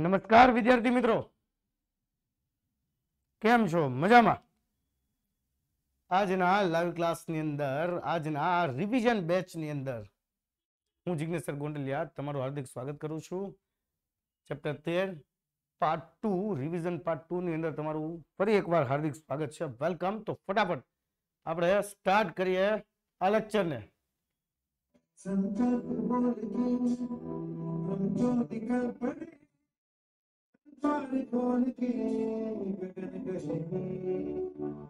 नमस्कार विद्यार्थी मित्रों કેમ છો મજામાં આજ ના લાઈવ ક્લાસ ની અંદર આજ ના રિવિઝન બેચ ની અંદર હું jignesh sir gondli આજ તમારું હાર્દિક સ્વાગત કરું છું ચેપ્ટર 13 પાર્ટ 2 રિવિઝન પાર્ટ 2 ની અંદર તમારું ફરી એકવાર હાર્દિક સ્વાગત છે વેલકમ તો फटाफट આપણે સ્ટાર્ટ કરીએ આ લક્ષ્યને સંકલ્પ ボル કીમ જો દેખાય પણ कौन के गगन गगन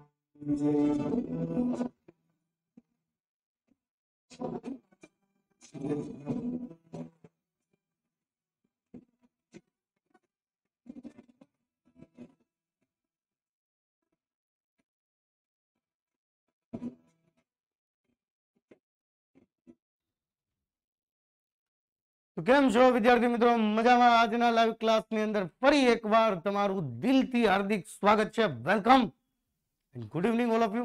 કેમ છો વિદ્યાર્થી મિત્રો મજામાં આજના લાઈવ ક્લાસની અંદર ફરી એકવાર તમારું દિલથી હાર્દિક સ્વાગત છે welcome good evening all of you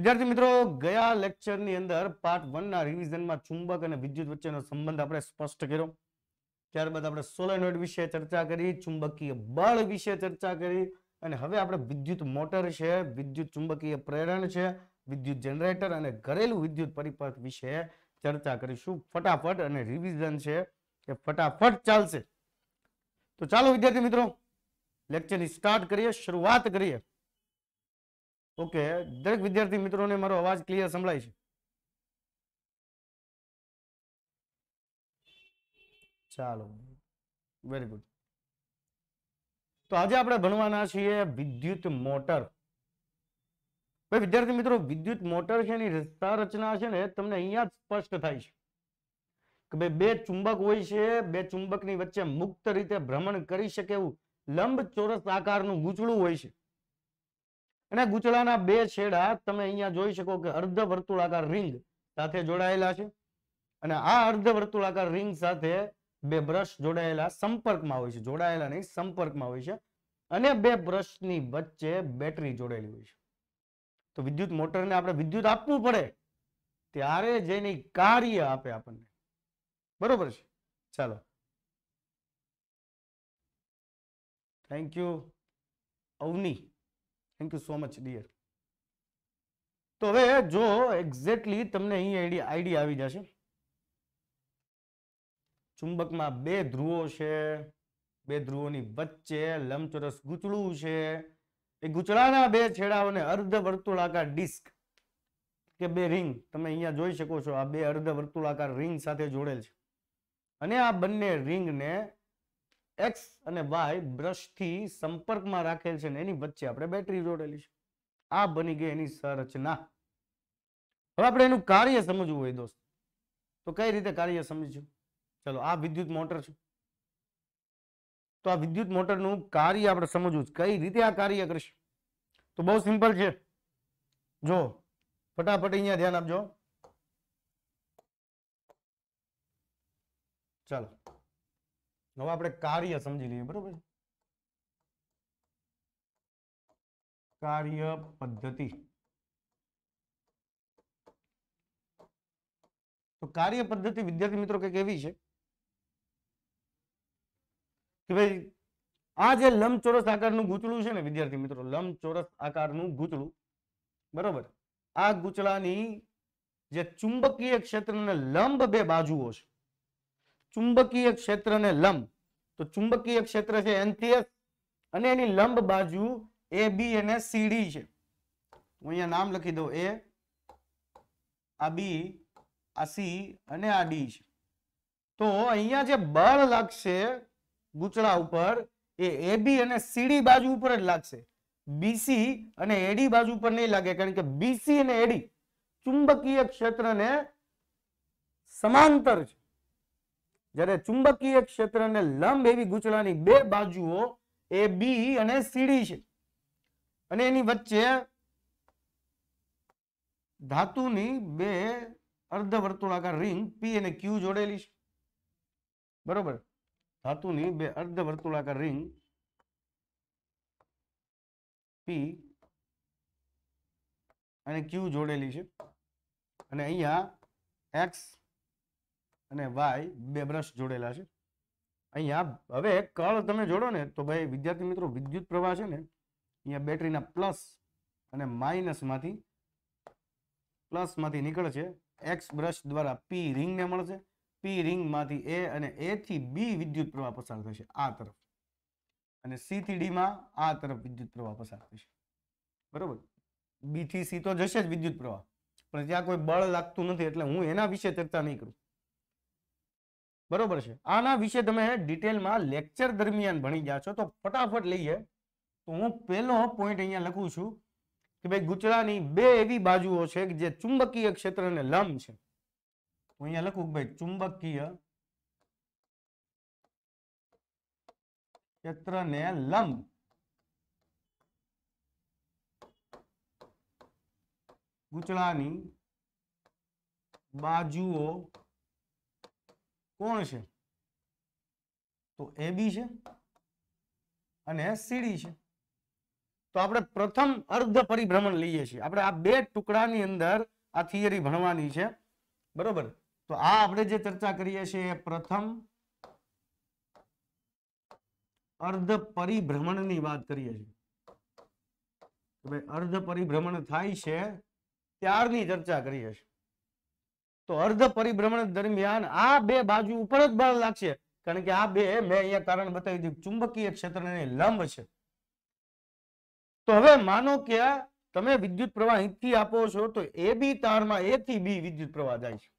વિદ્યાર્થી મિત્રો ગયા લેક્ચરની અંદર પાર્ટ વનના રિવિઝનમાં ચુંબક અને વિદ્યુત વચ્ચેનો સંબંધ આપણે સ્પષ્ટ કર્યો ત્યારબાદ આપણે સોલેનોઇડ વિશે ચર્ચા કરી ચુંબકીય બળ વિશે ચર્ચા કરી અને હવે આપણે વિદ્યુત મોટર છે વિદ્યુત ચુંબકીય પ્રેરણ છે વિદ્યુત જનરેટર અને ઘરેલું વિદ્યુત પરિપથ વિશે ચર્ચા કરીશું ફટાફટ અને રિવિઝન છે એ ફટાફટ ચાલશે તો ચાલો વિદ્યાર્થી મિત્રો લેક્ચરની સ્ટાર્ટ કરીએ શરૂઆત કરીએ ઓકે દરેક વિદ્યાર્થી મિત્રોને મારો અવાજ ક્લિયર સંભળાય છે ચાલો વેરી ગુડ તો આજે આપણે ભણવાના છીએ વિદ્યુત મોટર ભાઈ વિદ્યાર્થી મિત્રો વિદ્યુત મોટર છે એની રચના છે ને તમને અહીંયા સ્પષ્ટ થાય છે કે ભાઈ બે ચુંબક હોય છે બે ચુંબકની વચ્ચે મુક્ત રીતે ભ્રમણ કરી શકે એવું લંબ ચોરસ આકારનું ગૂંચળું હોય છે અને ગૂંચળાના બે છેડા તમે અહીંયા જોઈ શકો કે અર્ધ વર્તુળાકાર રિંગ સાથે જોડાયેલા છે અને આ અર્ધ વર્તુળાકાર રિંગ સાથે બે બ્રશ જોડાયેલા સંપર્કમાં હોય છે જોડાયેલા નહીં સંપર્કમાં હોય છે અને બે બ્રશની વચ્ચે બેટરી જોડેલી હોય છે તો વિદ્યુત મોટરને આપણે વિદ્યુત આપવું પડે ત્યારે જેની કાર્ય આપે આપણને બરોબર છે ચાલો thank you Avani thank you so much dear તો હવે જો એક્ઝેક્ટલી તમને અહીં આઈડિયા આવી જશે ચુંબકમાં બે ધ્રુવો છે બે ધ્રુવોની વચ્ચે લંબચોરસ ગૂંચળું છે એ ગુચળાના બે છેડાઓને અર્ધ વર્તુળાકાર ડિસ્ક કે બે રિંગ તમે અહીંયા જોઈ શકો છો આ બે અર્ધ વર્તુળાકાર રિંગ સાથે જોડેલ છે અને આ બંને રિંગને એક્સ અને વાય બ્રશથી સંપર્કમાં રાખેલ છે ને એની વચ્ચે આપણે બેટરી જોડેલી છે આ બની ગઈ એની સંરચના હવે આપણે એનું કાર્ય સમજવું હોય દોસ્ત તો કઈ રીતે કાર્ય સમજ્યું ચલો આ વિદ્યુત મોટર છે તો આ વિદ્યુત મોટરનું કાર્ય આપણે સમજવું કઈ રીતે આ કાર્ય કરશે તો બહુ સિમ્પલ છે જો ફટાફટ અહીંયા ધ્યાન આપજો ચાલો હવે આપણે કાર્ય સમજી લઈએ બરોબર કાર્ય પદ્ધતિ તો કાર્ય પદ્ધતિ વિદ્યાર્થી મિત્રો કંઈક એવી છે ભાઈ આ જે લંબ ચોરસ આકારનું ગૂંચળું છે ને વિદ્યાર્થી મિત્રો લંબ ચોરસ આકારનું ગૂંચળું બરોબર આ ગૂંચળાની જે ચુંબકીય ક્ષેત્રને લંબ બે બાજુઓ છે ચુંબકીય ક્ષેત્રને લંબ તો ચુંબકીય ક્ષેત્ર છે એન્થિયસ અને એની લંબ બાજુ એ બી અને સીડી છે હું અહીંયા નામ લખી દઉં એ આ બી આ સી અને આ ડી છે તો અહીંયા જે બળ લાગશે ગૂંચળા ઉપર એ એબી અને સીડી બાજુ ઉપર જ લાગશે બીસી અને એડી બાજુ પર નહીં લાગે કારણ કે બીસી અને એડી ચુંબકીય ક્ષેત્રને સમાંતર છે જ્યારે ચુંબકીય ક્ષેત્રને લંબ એવી ગૂંચળાની બે બાજુઓ એ બી અને સીડી છે અને એની વચ્ચે ધાતુની બે અર્ધવર્તુળાકાર રિંગ પી અને ક્યુ જોડેલી છે બરોબર ધાતુની બે અર્ધ વર્તુળાકાર રિંગ પી અને ક્યુ જોડેલી છે અને અહીંયા એક્સ અને વાય બે બ્રશ જોડેલા છે અહીંયા હવે કળ તમે જોડો ને તો ભાઈ વિદ્યાર્થી મિત્રો વિદ્યુત પ્રવાહ છે ને અહીંયા બેટરીના પ્લસ અને માઇનસમાંથી પ્લસમાંથી નીકળશે એક્સ બ્રશ દ્વારા પી રિંગને મળશે પી રિંગમાંથી એ અને એ થી બી વિદ્યુત પ્રવાહ પસાર થશે આ તરફ અને સી થી ડીમાં આ તરફ વિદ્યુત પ્રવાહ પસાર થશે બરોબર બી થી સી તો જશે જ વિદ્યુત પ્રવાહ પણ ત્યાં કોઈ બળ લાગતું નથી એટલે હું એના વિશે ચર્ચા નહીં કરું બરોબર છે આના વિશે તમે ડિટેલમાં લેક્ચર દરમિયાન ભણી ગયા છો તો ફટાફટ લઈએ તો હું પહેલો પોઈન્ટ અહીંયા લખું છું કે ભાઈ ગુજરાની બે એવી બાજુઓ છે કે જે ચુંબકીય ક્ષેત્રને લંબ છે હું અહીંયા લખું ભાઈ ચુંબકીય ક્ષેત્રને લંબ ગૂંચળાની બાજુઓ કોણ છે તો એ બી છે અને સીડી છે તો આપણે પ્રથમ અર્ધ પરિભ્રમણ લઈએ છીએ આપણે આ બે ટુકડાની અંદર આ થિયરી ભણવાની છે બરોબર તો આ આપણે જે ચર્ચા કરીએ છીએ પ્રથમ અર્ધ પરિભ્રમણ ની વાત કરીએ છીએ અર્ધ પરિભ્રમણ થાય છે ત્યારની ચર્ચા કરીએ છીએ તો અર્ધ પરિભ્રમણ દરમિયાન આ બે બાજુ ઉપર જ બળ લાગશે કારણ કે આ બે મેં અહીંયા કારણ બતાવી દીધું ચુંબકીય ક્ષેત્રને લંબ છે તો હવે માનો કે તમે વિદ્યુત પ્રવાહ અહીંથી આપો છો તો એ બી તારમાં એ થી બી વિદ્યુત પ્રવાહ જાય છે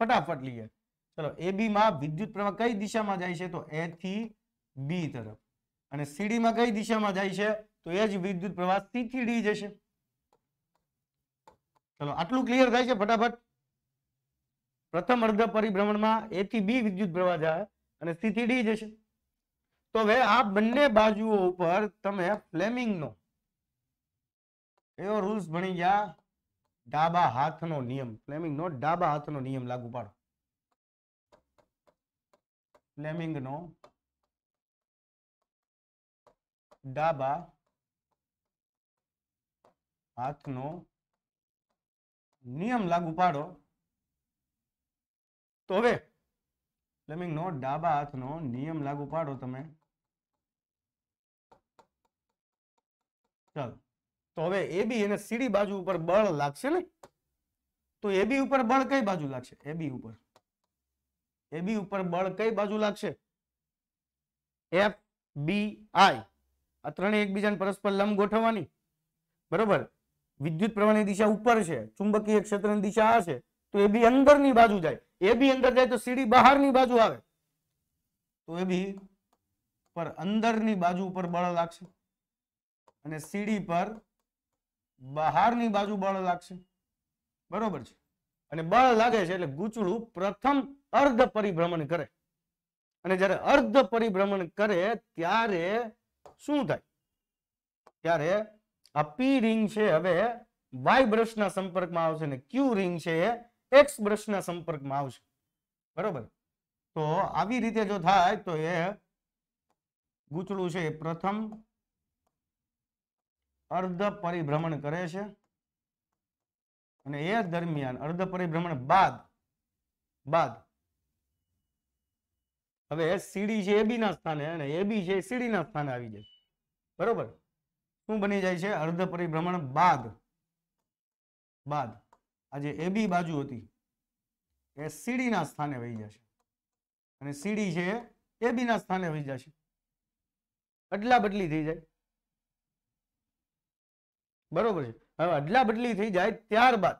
ફટાફટ લઈએ ચલો એ માં વિદ્યુત પ્રવાહ કઈ દિશામાં જાય છે તો એ થી બી તરફ અને સીડીમાં કઈ દિશામાં જાય છે તો એ જ વિદ્યુત પ્રવાહ સી થી ડી જશે ચલો આટલું ક્લિયર થાય છે ફટાફટ પ્રથમ અર્ધ પરિભ્રમણમાં એ થી બી વિદ્યુત પ્રવાહ જાય અને સી થી ડી જશે તો હવે આ બંને બાજુઓ ઉપર તમે ફ્લેમિંગ નો એવો રૂલ્સ ભણી ગયા डाबा हाथ નો નિયમ ફ્લેમિંગ નોટ ડાબા હાથ નો નિયમ લાગુ પાડો ફ્લેમિંગ નો ડાબા હાથ નો નિયમ લાગુ પાડો તો હવે ફ્લેમિંગ નો ડાબા હાથ નો નિયમ લાગુ પાડો તમે ચાલ તો હવે એ બી એને સીડી બાજુ ઉપર બળ લાગશે ને તો એ બી ઉપર બળ કઈ બાજુ લાગશે એ બી ઉપર એ બી ઉપર બળ કઈ બાજુ લાગશે એફ બી આઈ આ ત્રણેય એકબીજાને પરસ્પર લંબ ગોઠવવાની બરોબર વિદ્યુત પ્રવાહની દિશા ઉપર છે ચુંબકીય ક્ષેત્રની દિશા આ છે તો એ બી અંદરની બાજુ જાય એ બી અંદર જાય તો સીડી બહારની બાજુ આવે તો એ બી પર અંદરની બાજુ ઉપર બળ લાગશે અને સીડી પર બહારની બાજુ બળ લાગશે બરોબર છે અને બળ લાગે છે એટલે ગૂંચળું પ્રથમ અર્ધ પરિભ્રમણ કરે અને જ્યારે અર્ધ પરિભ્રમણ કરે ત્યારે શું થાય ત્યારે આ પી રિંગ છે હવે વાય બ્રશના સંપર્કમાં આવશે અને ક્યુ રિંગ છે એ એક્સ બ્રશના સંપર્કમાં આવશે બરોબર તો આવી રીતે જો થાય તો એ ગૂંચળું છે પ્રથમ અર્ધ પરિભ્રમણ કરે છે અને એ દરમિયાન અર્ધ પરિભ્રમણ બાદ બાદ હવે સીડી છે એ બી ના સ્થાને અને એબી છે સીડી ના સ્થાને આવી જાય બરોબર શું બની જાય છે અર્ધ પરિભ્રમણ બાદ બાદ આજે એ બી બાજુ હતી એ સીડી ના સ્થાને વહી જશે અને સીડી છે એ બી ના સ્થાને વહી જશે અટલા બદલી થઈ જાય બરોબર છે હવે અદલા બદલી થઈ જાય ત્યારબાદ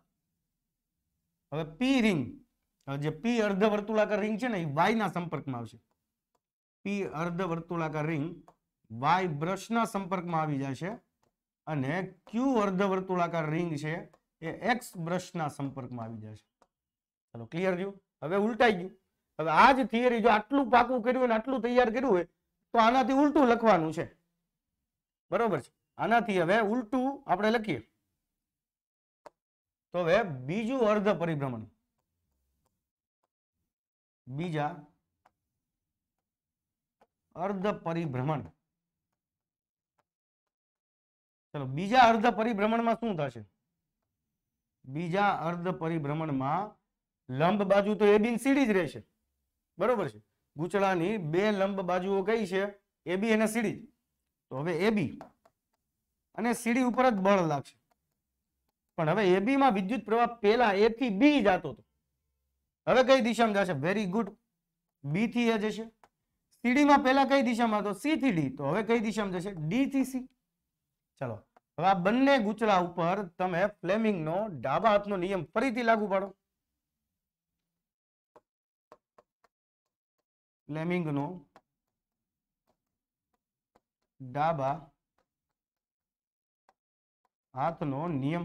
હવે પી રિંગ જે પી અર્ધ વર્તુળાકાર રિંગ છે ને એ વાયના સંપર્કમાં આવશે પી અર્ધ વર્તુળાકાર રિંગ વાય બ્રશના સંપર્કમાં આવી જશે અને ક્યુ અર્ધવર્તુળાકાર રિંગ છે એ એક્સ બ્રશના સંપર્કમાં આવી જશે ચલો ક્લિયર થયું હવે ઉલટાઈ ગયું હવે આ જ થિયરી જો આટલું પાકું કર્યું અને આટલું તૈયાર કર્યું હોય તો આનાથી ઉલટું લખવાનું છે બરોબર છે આનાથી હવે ઉલટું આપણે લખીએ તો હવે બીજું અર્ધ પરિભ્રમણ બીજા અર્ધ પરિભ્રમણ ચલો બીજા અર્ધ પરિભ્રમણમાં શું થશે બીજા અર્ધ પરિભ્રમણમાં લંબ બાજુ તો એ બી સીડી જ રહેશે બરોબર છે ગુચળાની બે લંબ બાજુઓ કઈ છે એ બી અને સીડી તો હવે એ બી અને સીડી ઉપર જ બળ લાગશે પણ હવે એબી માં વિદ્યુત પ્રવાહ પહેલા એ થી બી જતો હતો હવે કઈ દિશામાં જશે વેરી ગુડ બી થી એ જશે સીડીમાં પહેલા કઈ દિશામાં હતો સી થી ડી તો હવે કઈ દિશામાં જશે ડી થી સી ચલો હવે આ બંને ગુચળા ઉપર તમે ફ્લેમિંગ નો ડાબા હાથનો નિયમ ફરીથી લાગુ પાડો ફ્લેમિંગનો ડાબા હાથનો નિયમ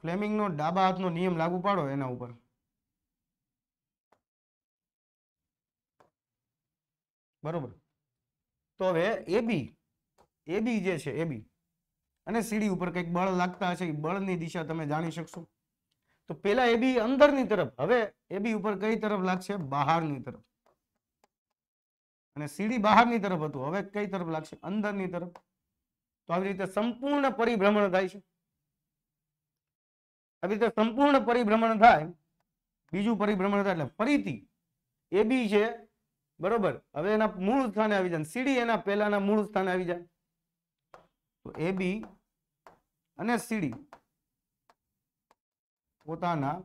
ફ્લેમિંગ નો ડાબા હાથનો નિયમ લાગુ પાડો એના ઉપર બરોબર તો હવે એબી એબી જે છે એબી અને સીડી ઉપર કંઈક બળ લાગતા હશે બળની દિશા તમે જાણી શકશો તો પેલા એબી અંદરની તરફ હવે એબી ઉપર કઈ તરફ લાગશે બહારની તરફ અને સીડી બહારની તરફ હતું હવે કઈ તરફ લાગશે અંદરની તરફ તો આવી રીતે સંપૂર્ણ પરિભ્રમણ થાય છે આવી રીતે સંપૂર્ણ પરિભ્રમણ થાય બીજું પરિભ્રમણ થાય એટલે ફરીથી એ બી છે બરોબર હવે એના મૂળ સ્થાને આવી જાય સીડી એના પહેલાના મૂળ સ્થાને આવી જાય તો એ બી અને સીડી પોતાના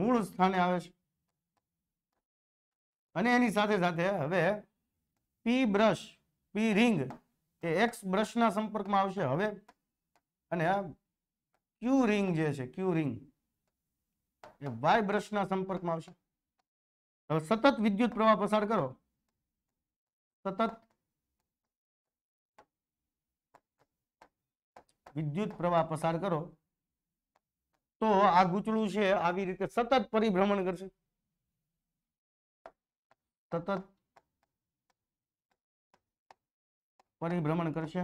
મૂળ સ્થાને આવે છે અને એની સાથે સાથે હવે પી બ્રશ પી રિંગ એ એક્સ બ્રશના સંપર્કમાં આવશે હવે અને ક્યુ રિંગ જે છે ક્યુ રિંગ એ વાય બ્રશના સંપર્કમાં આવશે હવે સતત વિદ્યુત પ્રવાહ પસાર કરો સતત વિદ્યુત પ્રવાહ પસાર કરો તો આ ગૂંચળું છે આવી રીતે સતત પરિભ્રમણ કરશે સતત પરિભ્રમણ કરશે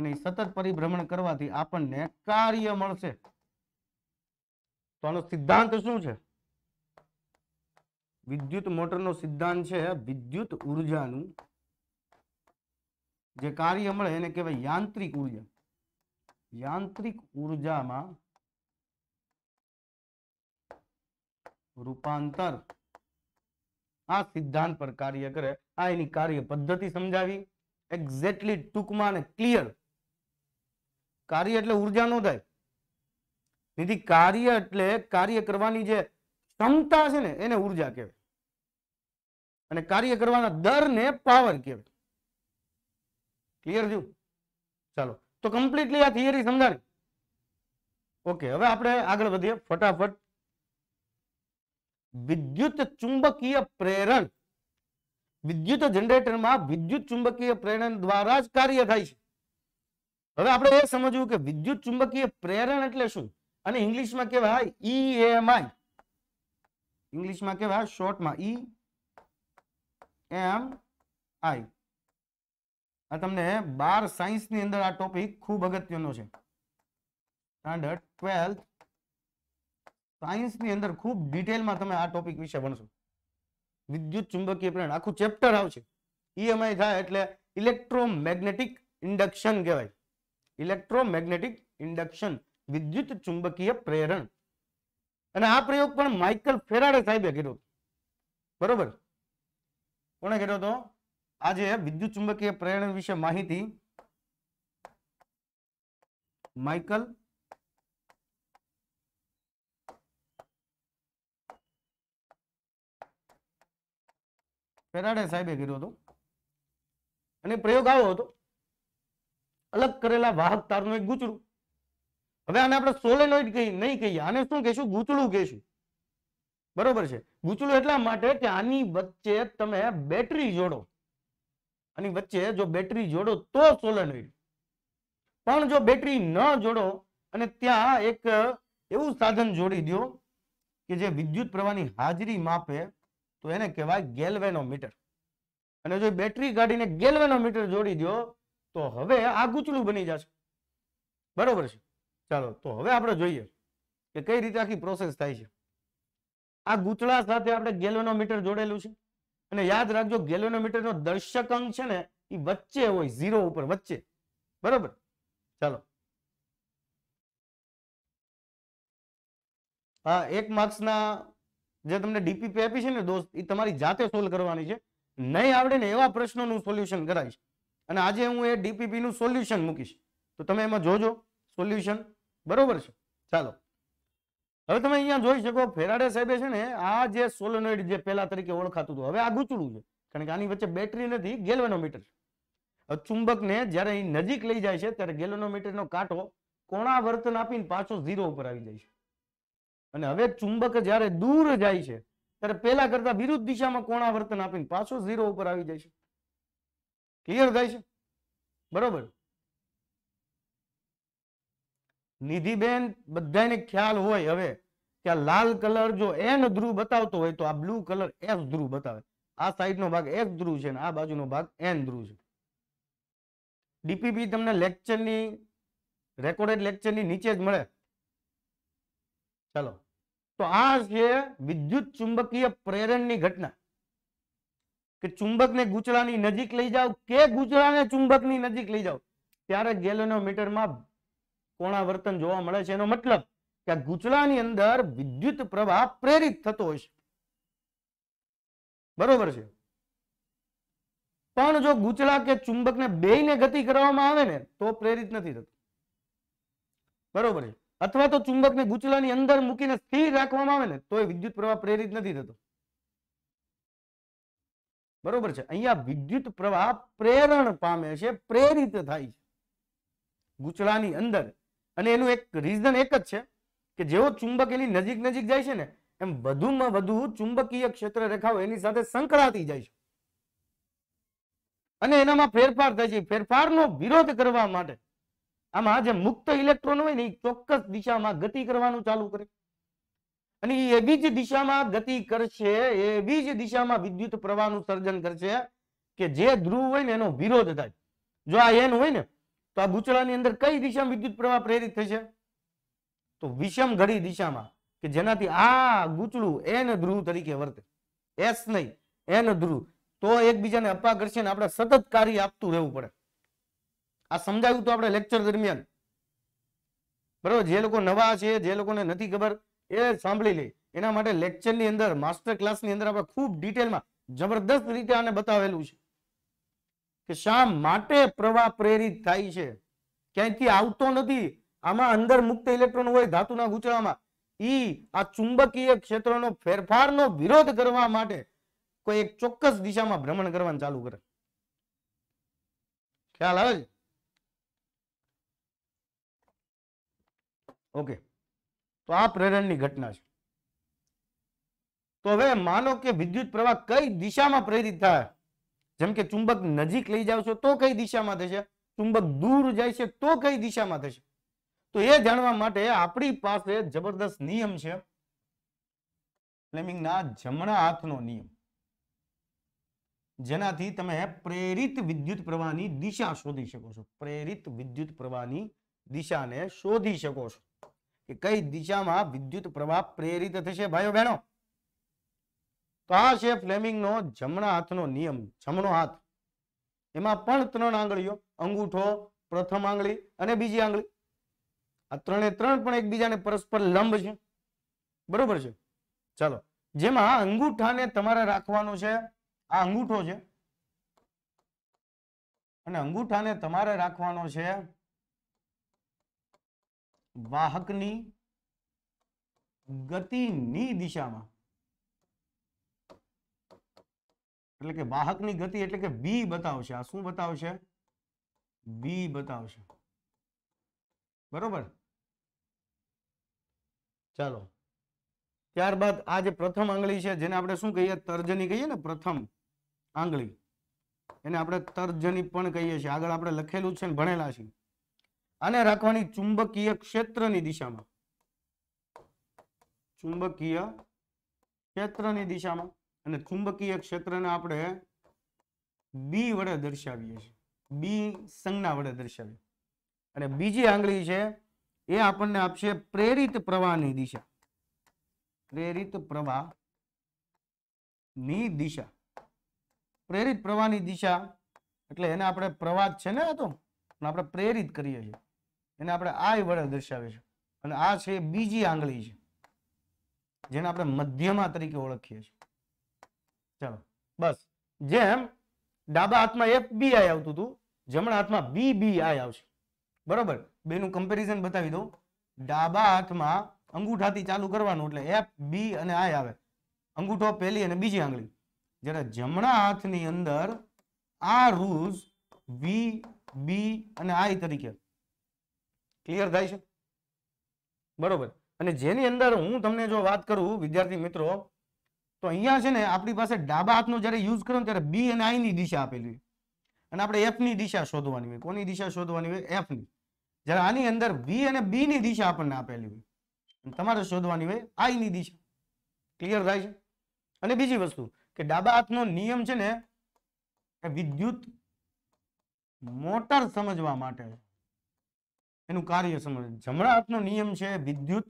અને સતત પરિભ્રમણ કરવાથી આપણને કાર્ય મળશે તો આનો સિદ્ધાંત શું છે વિદ્યુત મોટરનો સિદ્ધાંત છે વિદ્યુત ઉર્જાનું જે કાર્ય મળે એને કહેવાય યાંત્રિક ઉર્જા યાંત્રિક ઉર્જામાં રૂપાંતર આ સિદ્ધાંત પર કાર્ય કરે આ એની કાર્ય પદ્ધતિ સમજાવી એક્ઝેક્ટલી ટૂંકમાં અને ક્લિયર કાર્ય એટલે ઉર્જા નો થાય તેથી કાર્ય એટલે કાર્ય કરવાની જે ક્ષમતા છે ને એને ઉર્જા કહેવાય અને કાર્ય કરવાના દર ને પાવર કહેવાય ક્લિયર થયું ચાલો તો કમ્પ્લીટલી આ થિયરી સમજાવી ઓકે હવે આપણે આગળ વધીએ ફટાફટ વિદ્યુત ચુંબકીય પ્રેરણ વિદ્યુત જનરેટરમાં વિદ્યુત ચુંબકીય પ્રેરણ દ્વારા જ કાર્ય થાય છે હવે આપણે એ સમજવું કે વિદ્યુત ચુંબકીય પ્રેરણ એટલે શું અને ઇંગ્લિશમાં કહેવાય ઈએમઆઈ e ઇંગ્લિશમાં કહેવાય શોર્ટમાં ઈ એમ આઈ આ તમને બાર સાયન્સની અંદર આ ટોપિક ખૂબ અગત્યનો છે સ્ટાન્ડર્ડ ટ્વેલ્થ સાયન્સની અંદર ખૂબ ડિટેલમાં તમે આ ટોપિક વિશે ભણશો વિદ્યુત ચુંબકીય પ્રેરણ આખું ચેપ્ટર આવશે ઈએમઆઈ e થાય એટલે ઇલેક્ટ્રોમેગ્નેટિક ઇન્ડક્શન કહેવાય ઇલેક્ટ્રોમેગ્નેટિક ઇન્ડક્શન વિદ્યુત ચુંબકીય પ્રેરણ અને આ પ્રયોગ પણ માઇકલ ફેરાડે સાહેબે કર્યો બરોબર કોણે કર્યો હતો આજે વિદ્યુત ચુંબકીય પ્રેરણ વિશે માહિતી માઇકલ ફેરાડે સાહેબે કર્યો હતો અને પ્રયોગ આવ્યો હતો અલગ કરેલા વાહક તારનું એક ગૂંચડું હવે આને આપણે સોલેનોઇડ કહી નહીં કહીએ આને શું કહીશું ગૂંચળું કહીશું બરોબર છે ગૂંચળું એટલા માટે કે આની વચ્ચે તમે બેટરી જોડો આની વચ્ચે જો બેટરી જોડો તો સોલેનોઇડ પણ જો બેટરી ન જોડો અને ત્યાં એક એવું સાધન જોડી દો કે જે વિદ્યુત પ્રવાહની હાજરી માપે તો એને કહેવાય ગેલ્વેનોમીટર અને જો બેટરી કાઢીને ગેલ્વેનોમીટર જોડી દો તો હવે આ ગૂંચળું બની જશે બરોબર છે ચાલો તો હવે આપણે જોઈએ કે કઈ રીતે આખી પ્રોસેસ થાય છે આ ગૂંચળા સાથે આપણે ગેલવેનોમીટર જોડેલું છે અને યાદ રાખજો ગેલ્વેનોમીટરનો દર્શક અંક છે ને એ વચ્ચે હોય ઝીરો ઉપર વચ્ચે બરોબર ચાલો હા એક માર્ક્સના જે તમને ડીપીપી આપી છે ને દોસ્ત એ તમારી જાતે સોલ્વ કરવાની છે નહીં આવડે ને એવા પ્રશ્નોનું સોલ્યુશન કરાવીશ અને આજે હું એ ડીપીપીનું સોલ્યુશન મૂકીશ તો તમે એમાં જોજો સોલ્યુશન બરોબર છે ચાલો હવે તમે અહીંયા જોઈ શકો ફેરાડે સાહેબે છે ને આ જે સોલોનોઇડ જે પેલા તરીકે ઓળખાતું હતું હવે આ ગૂંચળું છે કારણ કે આની વચ્ચે બેટરી નથી ગેલ્વેનોમીટર છે ચુંબકને જ્યારે નજીક લઈ જાય છે ત્યારે ગેલ્વેનોમીટરનો કાંટો કોણા વર્તન આપીને પાછો ઝીરો ઉપર આવી જાય છે અને હવે ચુંબક જ્યારે દૂર જાય છે ત્યારે પેલા કરતા વિરુદ્ધ દિશામાં કોણાવર્તન આપીને પાછો ઝીરો ઉપર આવી જાય છે ક્લિયર થાય છે બરોબર નિધિબેન બધાને ખ્યાલ હોય હવે કે આ લાલ કલર જો એન ધ્રુવ બતાવતો હોય તો આ બ્લુ કલર એફ ધ્રુવ બતાવે આ નો ભાગ એફ ધ્રુવ છે અને આ બાજુનો ભાગ એન ધ્રુવ છે ડીપીપી તમને લેક્ચરની રેકોર્ડેડ લેક્ચરની નીચે જ મળે ચાલો તો આ છે વિદ્યુત ચુંબકીય પ્રેરણની ઘટના કે ચુંબકને ગુચળાની નજીક લઈ જાઓ કે ગુચળાને ચુંબકની નજીક લઈ જાઓ ત્યારે ગેલેનોમીટરમાં કોણા વર્તન જોવા મળે છે એનો મતલબ કે આ અંદર વિદ્યુત પ્રવાહ પ્રેરિત થતો હોય છે બરોબર છે પણ જો ગુચળા કે ચુંબકને બેયને ગતિ કરવામાં આવે ને તો પ્રેરિત નથી થતું બરોબર છે અથવા તો ચુંબકને ગુચલાની અંદર મૂકીને સ્થિર રાખવામાં આવે ને તો એ વિદ્યુત પ્રવાહ પ્રેરિત નથી થતો બરોબર છે અહીંયા વિદ્યુત પ્રવાહ પ્રેરણ પામે છે પ્રેરિત થાય છે ગુચલાની અંદર અને એનું એક રીઝન એક જ છે કે જેવો ચુંબક એની નજીક નજીક જાય છે ને એમ વધુમાં વધુ ચુંબકીય ક્ષેત્ર રેખાઓ એની સાથે સંકળાતી જાય છે અને એનામાં ફેરફાર થાય છે ફેરફારનો વિરોધ કરવા માટે આમાં જે મુક્ત ઇલેક્ટ્રોન હોય ને એ ચોક્કસ દિશામાં ગતિ કરવાનું ચાલુ કરે અને એવી જ દિશામાં ગતિ કરશે એવી જ દિશામાં વિદ્યુત પ્રવાહનું સર્જન કરશે કે જે ધ્રુવ હોય ને એનો વિરોધ થાય જો આ એન હોય ને તો આ ગૂંચળાની અંદર કઈ દિશામાં વિદ્યુત પ્રવાહ પ્રેરિત થશે તો વિષમ ઘડી દિશામાં કે જેનાથી આ ગૂંચળું એન ધ્રુવ તરીકે વર્તે એસ નહીં એન ધ્રુવ તો એકબીજાને અપાકર્ષણ આપણે સતત કાર્ય આપતું રહેવું પડે આ સમજાયું તો આપણે લેક્ચર દરમિયાન બરોબર જે લોકો નવા છે જે લોકોને નથી ખબર એ સાંભળી લે એના માટે લેક્ચરની અંદર માસ્ટર ક્લાસની અંદર આપણે ખૂબ ડિટેલમાં જબરદસ્ત રીતે આને બતાવેલું છે કે શા માટે પ્રવાહ પ્રેરિત થાય છે ક્યાંયથી આવતો નથી આમાં અંદર મુક્ત ઇલેક્ટ્રોન હોય ધાતુના ગુચરામાં ઈ આ ચુંબકીય ક્ષેત્રનો ફેરફારનો વિરોધ કરવા માટે કોઈ એક ચોક્કસ દિશામાં ભ્રમણ કરવાનું ચાલુ કરે ખ્યાલ આવે છે ઓકે તો આ પ્રેરણની ઘટના છે તો હવે માનો કે વિદ્યુત પ્રવાહ કઈ દિશામાં પ્રેરિત થાય જેમ કે ચુંબક નજીક લઈ જાવ છો તો કઈ દિશામાં થશે ચુંબક દૂર જાય છે તો કઈ દિશામાં થશે તો એ જાણવા માટે આપણી પાસે જબરદસ્ત નિયમ છે ફ્લેમિંગના જમણા હાથનો નિયમ જેનાથી તમે પ્રેરિત વિદ્યુત પ્રવાહની દિશા શોધી શકો છો પ્રેરિત વિદ્યુત પ્રવાહની દિશાને શોધી શકો છો કે કઈ દિશામાં વિદ્યુત પ્રવાહ પ્રેરિત થશે ભાઈઓ બહેનો તો આ છે ફ્લેમિંગનો જમણા હાથનો નિયમ જમણો હાથ એમાં પણ ત્રણ આંગળીઓ અંગૂઠો પ્રથમ આંગળી અને બીજી આંગળી આ ત્રણે ત્રણ પણ એકબીજાને પરસ્પર લંબ છે બરોબર છે ચાલો જેમાં અંગૂઠાને તમારે રાખવાનો છે આ અંગૂઠો છે અને અંગૂઠાને તમારે રાખવાનો છે વાહકની ગતિની દિશામાં એટલે કે વાહકની ગતિ એટલે કે બી બતાવશે આ શું બતાવશે બી બતાવશે બરોબર ચાલો ત્યારબાદ આ જે પ્રથમ આંગળી છે જેને આપણે શું કહીએ તર્જની કહીએ ને પ્રથમ આંગળી એને આપણે તર્જની પણ કહીએ છીએ આગળ આપણે લખેલું છે ને ભણેલા છીએ આને રાખવાની ચુંબકીય ક્ષેત્રની દિશામાં ચુંબકીય ક્ષેત્રની દિશામાં અને ચુંબકીય ક્ષેત્રને આપણે બી વડે દર્શાવીએ છીએ બી સંજ્ઞા વડે દર્શાવીએ અને બીજી આંગળી છે એ આપણને આપશે પ્રેરિત પ્રવાહની દિશા પ્રેરિત પ્રવાહ ની દિશા પ્રેરિત પ્રવાહની દિશા એટલે એને આપણે પ્રવાહ છે ને તો આપણે પ્રેરિત કરીએ છીએ એને આપણે આય વડે દર્શાવીએ છીએ અને આ છે બીજી આંગળી છે જેને આપણે મધ્યમાં તરીકે ઓળખીએ છીએ ચાલો બસ જેમ ડાબા હાથમાં એફ બી આઈ આવતું હતું જમણા હાથમાં બી બી આઈ આવશે બરોબર બેનું કમ્પેરિઝન બતાવી દઉં ડાબા હાથમાં અંગૂઠાથી ચાલુ કરવાનું એટલે એફ બી અને આઈ આવે અંગૂઠો પહેલી અને બીજી આંગળી જ્યારે જમણા હાથની અંદર આ રૂઝ વી બી અને આઈ તરીકે ક્લિયર થાય છે બરોબર અને જેની અંદર હું તમને જો વાત કરું વિદ્યાર્થી મિત્રો તો અહીંયા છે ને આપણી પાસે ડાબા હાથનો જ્યારે યુઝ કરો ત્યારે બી અને આઈ ની દિશા આપેલી અને આપણે એફની દિશા શોધવાની હોય કોની દિશા શોધવાની હોય એફની જ્યારે આની અંદર વી અને બી ની દિશા આપણને આપેલી હોય તમારે શોધવાની હોય આઈની દિશા ક્લિયર થાય છે અને બીજી વસ્તુ કે ડાબા હાથનો નિયમ છે ને વિદ્યુત મોટર સમજવા માટે એનું કાર્ય સમજ જમણા હાથનો નિયમ છે વિદ્યુત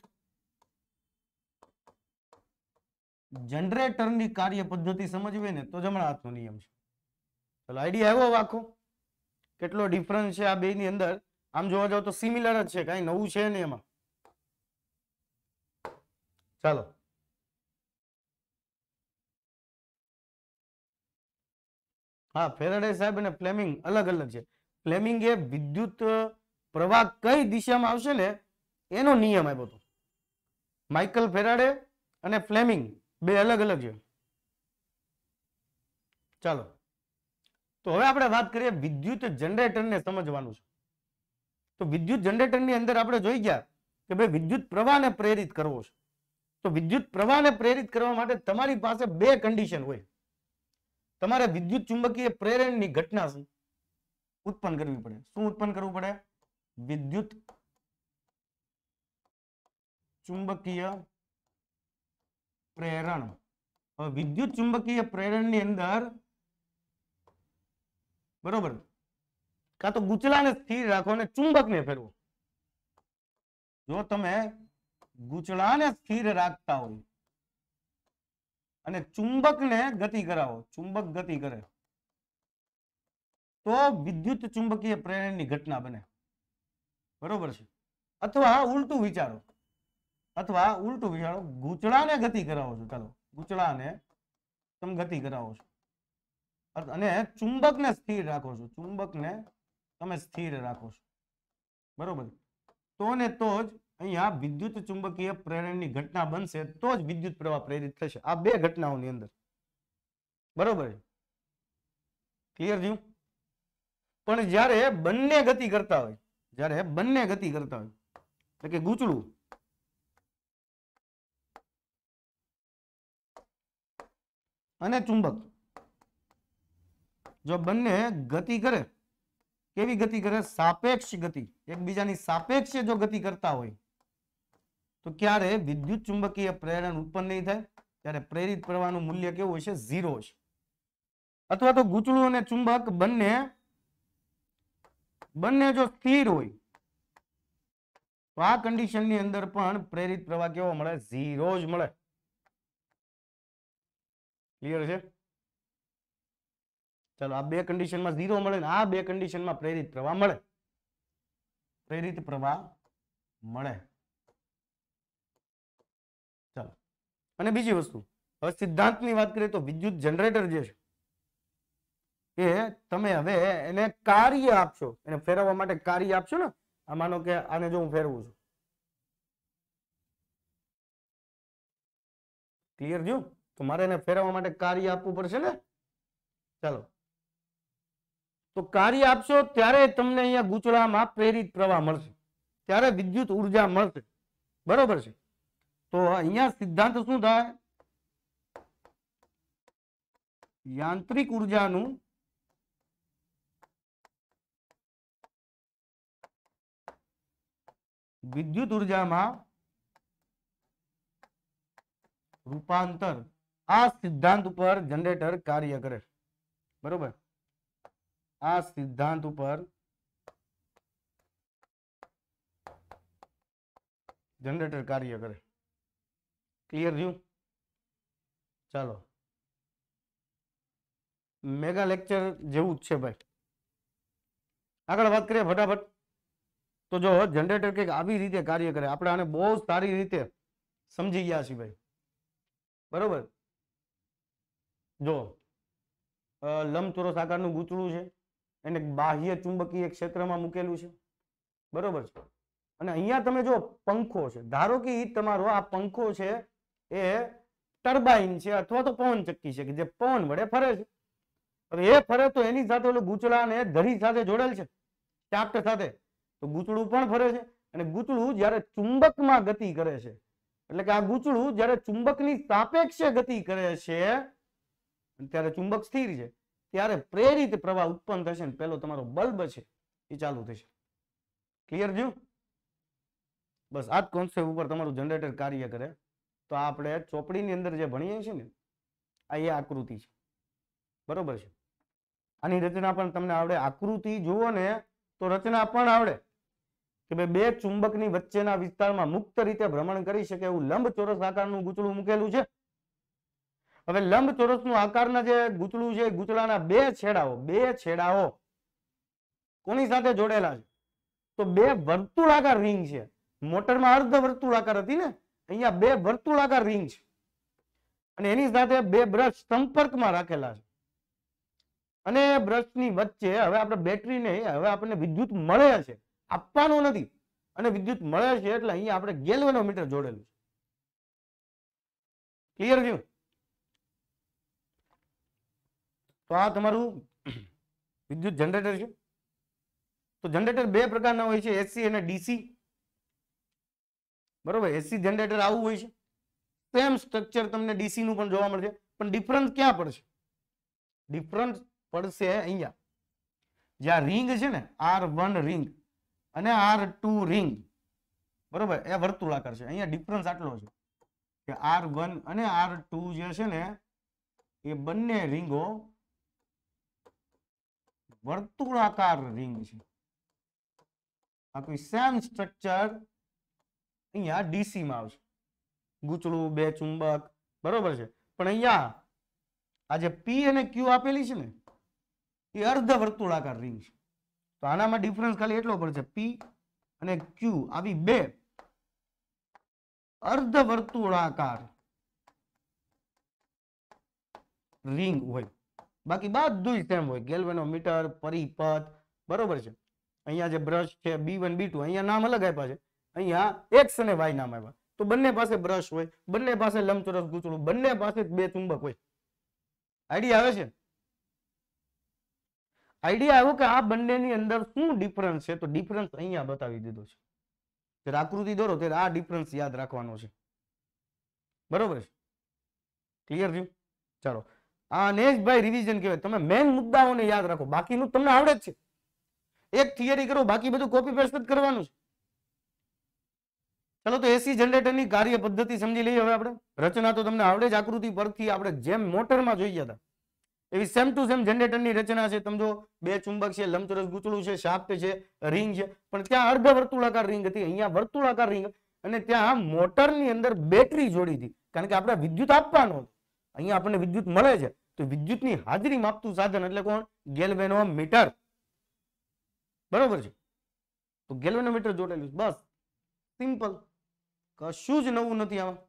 જનરેટરની કાર્ય પદ્ધતિ સમજવી ને તો જમણા હાથનો નિયમ છે ચલો આઈડિયા આવ્યો આખો કેટલો ડિફરન્સ છે આ બે ની અંદર આમ જોવા જાવ તો સિમિલર જ છે કઈ નવું છે ને એમાં ચાલો હા ફેરાડે સાહેબ અને ફ્લેમિંગ અલગ અલગ છે ફ્લેમિંગ એ વિદ્યુત પ્રવાહ કઈ દિશામાં આવશે ને એનો નિયમ આપ્યો હતો માઇકલ ફેરાડે અને ફ્લેમિંગ બે અલગ અલગ છે ચાલો તો હવે આપણે વાત કરીએ વિદ્યુત જનરેટરને સમજવાનું છે તો વિદ્યુત જનરેટરની અંદર આપણે જોઈ ગયા કે ભાઈ વિદ્યુત પ્રવાહને પ્રેરિત કરવો છે તો વિદ્યુત પ્રવાહને પ્રેરિત કરવા માટે તમારી પાસે બે કન્ડિશન હોય તમારે વિદ્યુત ચુંબકીય પ્રેરણની ઘટના ઉત્પન્ન કરવી પડે શું ઉત્પન્ન કરવું પડે વિદ્યુત ચુંબકીય પ્રેરણ વિદ્યુત ચુંબકીય પ્રેરણ ની અંદર બરોબર કાં તો ગુચલાને સ્થિર રાખો અને ચુંબકને ફેરવો જો તમે ગુચલાને સ્થિર રાખતા હોય અને ચુંબકને ગતિ કરાવો ચુંબક ગતિ કરે તો વિદ્યુત ચુંબકીય પ્રેરણની ઘટના બને બરોબર છે અથવા ઉલટું વિચારો અથવા ઉલટું વિચારો ગૂંચળાને ગતિ કરાવો છો ચાલો ગૂંચળાને તમે ગતિ કરાવો છો અને ચુંબકને સ્થિર રાખો છો ચુંબકને તમે સ્થિર રાખો છો બરોબર તો ને તો જ અહીંયા વિદ્યુત ચુંબકીય પ્રેરણની ઘટના બનશે તો જ વિદ્યુત પ્રવાહ પ્રેરિત થશે આ બે ઘટનાઓની અંદર બરોબર ક્લિયર થયું પણ જ્યારે બંને ગતિ કરતા હોય જ્યારે બંને ગતિ કરતા હોય એટલે કે ગૂંચળું અને ચુંબક જો બંને ગતિ કરે કેવી ગતિ કરે સાપેક્ષ ગતિ એકબીજાની સાપેક્ષ જો ગતિ કરતા હોય તો ક્યારે વિદ્યુત ચુંબકીય પ્રેરણ ઉત્પન્ન નહીં થાય ત્યારે પ્રેરિત પ્રવાહનું મૂલ્ય કેવું હશે ઝીરો હશે અથવા તો ગૂંચળું અને ચુંબક બંને બંને જો સ્થિર હોય તો આ કન્ડિશનની અંદર પણ પ્રેરિત પ્રવાહ કેવો મળે ઝીરો જ મળે ક્લિયર છે ચલો આ બે કન્ડિશનમાં ઝીરો મળે ને આ બે કન્ડિશનમાં પ્રેરિત પ્રવાહ મળે પ્રેરિત પ્રવાહ મળે ચલો અને બીજી વસ્તુ હવે સિદ્ધાંતની વાત કરીએ તો વિદ્યુત જનરેટર જે છે કે તમે હવે એને કાર્ય આપશો એને ફેરવવા માટે કાર્ય આપશો ને આ માનો કે આને જો હું ફેરવું છું ક્લિયર થયું તો મારે એને ફેરવવા માટે કાર્ય આપવું પડશે ને ચાલો તો કાર્ય આપશો ત્યારે તમને અહીંયા ગૂંચળામાં પ્રેરિત પ્રવાહ મળશે ત્યારે વિદ્યુત ઉર્જા મળશે બરોબર છે તો અહીંયા સિદ્ધાંત શું થાય યાંત્રિક ઉર્જાનું વિદ્યુત ઉર્જામાં રૂપાંતર આ સિદ્ધાંત ઉપર જનરેટર કાર્ય કરે બરોબર આ સિદ્ધાંત ઉપર જનરેટર કાર્ય કરે ક્લિયર થયું ચાલો મેગા લેક્ચર જેવું જ છે ભાઈ આગળ વાત કરીએ ફટાફટ તો જો જનરેટર કંઈક આવી રીતે કાર્ય કરે આપણે આને બહુ સારી રીતે સમજી ગયા છીએ ભાઈ બરોબર જો લંબચોરસ આકારનું ગૂંચળું છે એને બાહ્ય ચુંબકીય ક્ષેત્રમાં મૂકેલું છે બરોબર છે અને અહીંયા તમે જો પંખો છે ધારો કે તમારો આ પંખો છે એ ટર્બાઇન છે અથવા તો પવન ચક્કી છે કે જે પવન વડે ફરે છે એ ફરે તો એની સાથે ઓલું ગૂંચળાને ધરી સાથે જોડેલ છે ચાપ્ટ સાથે તો ગૂંચળું પણ ફરે છે અને ગૂંચળું જ્યારે ચુંબકમાં ગતિ કરે છે એટલે કે આ ગૂંચળું જ્યારે ચુંબકની સાપેક્ષે ગતિ કરે છે ત્યારે ચુંબક સ્થિર છે ત્યારે પ્રેરિત પ્રવાહ ઉત્પન્ન થશે ને પેલો તમારો બલ્બ છે એ ચાલુ થશે ક્લિયર થયું બસ આ જ કોન્સેપ્ટ ઉપર તમારું જનરેટર કાર્ય કરે તો આપણે ચોપડીની અંદર જે ભણીએ છીએ ને આ એ આકૃતિ છે બરોબર છે આની રચના પણ તમને આવડે આકૃતિ જુઓ ને તો રચના પણ આવડે કે ભાઈ બે ચુંબકની વચ્ચેના વિસ્તારમાં મુક્ત રીતે ભ્રમણ કરી શકે એવું લંબ લંબચોરસ આકારનું ગૂંચળું મૂકેલું છે હવે લંબ લંબચોરસનું આકારના જે ગૂંચળું છે ગૂંચળાના બે છેડાઓ બે છેડાઓ કોની સાથે જોડેલા છે તો બે વર્તુળાકાર રિંગ છે મોટરમાં અર્ધ વર્તુળાકાર હતી ને અહીંયા બે વર્તુળાકાર રિંગ છે અને એની સાથે બે બ્રશ સંપર્કમાં રાખેલા છે અને બ્રશની વચ્ચે હવે આપણે બેટરી નહીં હવે આપણને વિદ્યુત મળે છે આપવાનો નથી અને વિદ્યુત મળે છે એટલે અહીંયા આપણે ગેલ્વેનોમીટર જોડેલું છે ક્લિયર થયું તો આ તમારું વિદ્યુત જનરેટર છે તો જનરેટર બે પ્રકારના હોય છે એસી અને ડીસી બરોબર એસી જનરેટર આવું હોય છે સેમ સ્ટ્રક્ચર તમને ડીસી નું પણ જોવા મળશે પણ ડિફરન્સ ક્યાં પડશે ડિફરન્સ પડશે અહીંયા જ્યાં રિંગ છે ને આર વન રિંગ અને આર ટુ રિંગ બરોબર એ વર્તુળાકાર છે અહીંયા ડિફરન્સ આટલો છે કે આર વન અને આર ટુ જે છે ને એ બંને રિંગો વર્તુળાકાર રિંગ છે આખું સેમ સ્ટ્રક્ચર અહીંયા ડીસીમાં આવશે ગૂંચળું બે ચુંબક બરોબર છે પણ અહીંયા આ જે પી અને ક્યુ આપેલી છે ને એ અર્ધ વર્તુળાકાર રિંગ છે તો આનામાં ડિફરન્સ ખાલી એટલો પડશે પી અને ક્યુ આવી બે અર્ધ વર્તુળાકાર રિંગ હોય બાકી બધું સેમ હોય ગેલ્વેનોમીટર પરિપથ બરોબર છે અહીંયા જે બ્રશ છે બી વન બી ટુ અહીંયા નામ અલગ આપ્યા છે અહીંયા એક્સ અને વાય નામ આપ્યા તો બંને પાસે બ્રશ હોય બંને પાસે લંબચોરસ ગૂંચળું બંને પાસે બે ચુંબક હોય આઈડિયા આવે છે આઈડિયા આવ્યો કે આ બંનેની અંદર શું ડિફરન્સ છે તો ડિફરન્સ અહીંયા બતાવી દીધો છે ત્યારે આકૃતિ દોરો ત્યારે આ ડિફરન્સ યાદ રાખવાનો છે બરોબર છે ક્લિયર થયું ચાલો આ જ ભાઈ રિવિઝન કહેવાય તમે મેઇન મુદ્દાઓને યાદ રાખો બાકીનું તમને આવડે જ છે એક થિયરી કરો બાકી બધું કોપી પેસ્ટ જ કરવાનું છે ચાલો તો એસી જનરેટરની કાર્ય પદ્ધતિ સમજી લઈએ હવે આપણે રચના તો તમને આવડે જ આકૃતિ પરથી આપણે જેમ મોટરમાં જોઈ ગયા હતા એવી સેમ ટુ સેમ જનરેટરની રચના છે તમે જો બે ચુંબક છે લંબચોરસ ગૂંચળું છે શાફ્ટ છે રિંગ છે પણ ત્યાં અર્ધ વર્તુળાકાર રિંગ હતી અહીંયા વર્તુળાકાર રિંગ અને ત્યાં મોટરની અંદર બેટરી જોડી હતી કારણ કે આપણે વિદ્યુત આપવાનો અહીંયા આપણને વિદ્યુત મળે છે તો વિદ્યુતની હાજરી માપતું સાધન એટલે કોણ ગેલ્વેનોમીટર બરોબર છે તો ગેલ્વેનોમીટર જોડેલું બસ સિમ્પલ કશું જ નવું નથી આમાં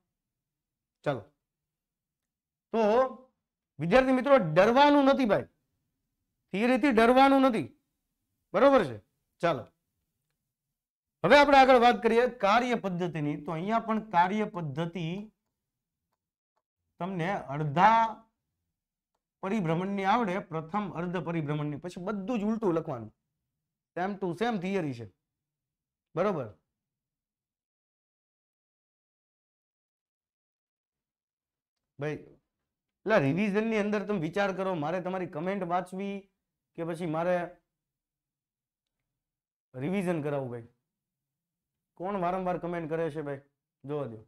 ચાલો તો વિદ્યાર્થી મિત્રો ડરવાનું નથી ભાઈ થિયરીથી ડરવાનું નથી બરોબર છે ચાલો હવે આપણે આગળ વાત કરીએ કાર્ય પદ્ધતિની તો અહીંયા પણ કાર્ય પદ્ધતિ તમને અડધા પરિભ્રમણની આવડે પ્રથમ અર્ધ પરિભ્રમણની પછી બધું જ ઉલટું લખવાનું સેમ ટુ સેમ થિયરી છે બરોબર ભાઈ એટલે રિવિઝનની અંદર તમે વિચાર કરો મારે તમારી કમેન્ટ વાંચવી કે પછી મારે રિવિઝન કરાવવું ભાઈ કોણ વારંવાર કમેન્ટ કરે છે ભાઈ જોવા દો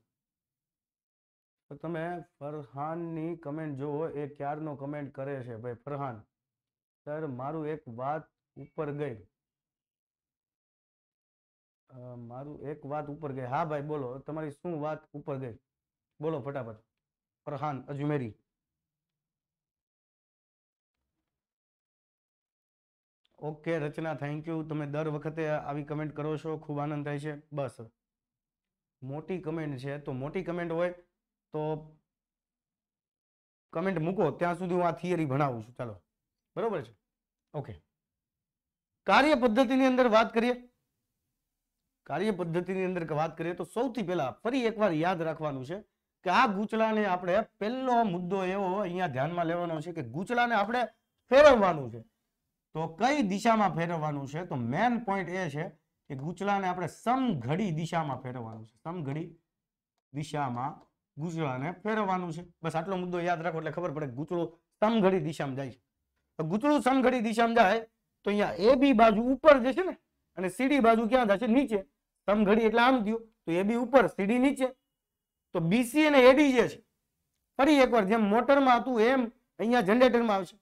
તો તમે ફરહાનની કમેન્ટ જુઓ એ ક્યારનો કમેન્ટ કરે છે ભાઈ ફરહાન સર મારું એક વાત ઉપર ગઈ મારું એક વાત ઉપર ગઈ હા ભાઈ બોલો તમારી શું વાત ઉપર ગઈ બોલો ફટાફટ Farhan Ajmeri okay Rachna thank you તમે દર વખતે આવી કમેન્ટ કરો છો ખૂબ આનંદ થાય છે બસ મોટી કમેન્ટ છે તો મોટી કમેન્ટ હોય તો કમેન્ટ મૂકો ત્યાં સુધી હું આ થિયરી ભણાવું છું ચાલો બરોબર છે ઓકે કાર્ય પદ્ધતિની અંદર વાત કરીએ કાર્ય પદ્ધતિની અંદર વાત કરીએ તો સૌથી પહેલા ફરી એકવાર યાદ રાખવાનું છે કે આ ગૂંચળાને આપણે પહેલો મુદ્દો એવો અહીંયા ધ્યાનમાં લેવાનો છે કે ગૂંચળાને આપણે ફેરવવાનું છે તો કઈ દિશામાં ફેરવવાનું છે તો મેન પોઈન્ટ એ છે કે ગૂંચળાને આપણે સમઘડી દિશામાં ફેરવવાનું છે સમઘડી દિશામાં ગૂંચળાને ફેરવવાનું છે બસ આટલો મુદ્દો યાદ રાખો એટલે ખબર પડે ગૂંચળું સમઘડી દિશામાં જાય છે તો ગૂંચળું સમઘડી દિશામાં જાય તો અહીંયા એ બી બાજુ ઉપર જશે ને અને સીડી બાજુ ક્યાં જશે નીચે સમઘડી એટલે આમ થયું તો એ બી ઉપર સીડી નીચે તો બીસી અને એડી જે છે ફરી એકવાર જેમ મોટરમાં હતું એમ અહીંયા જનરેટરમાં આવશે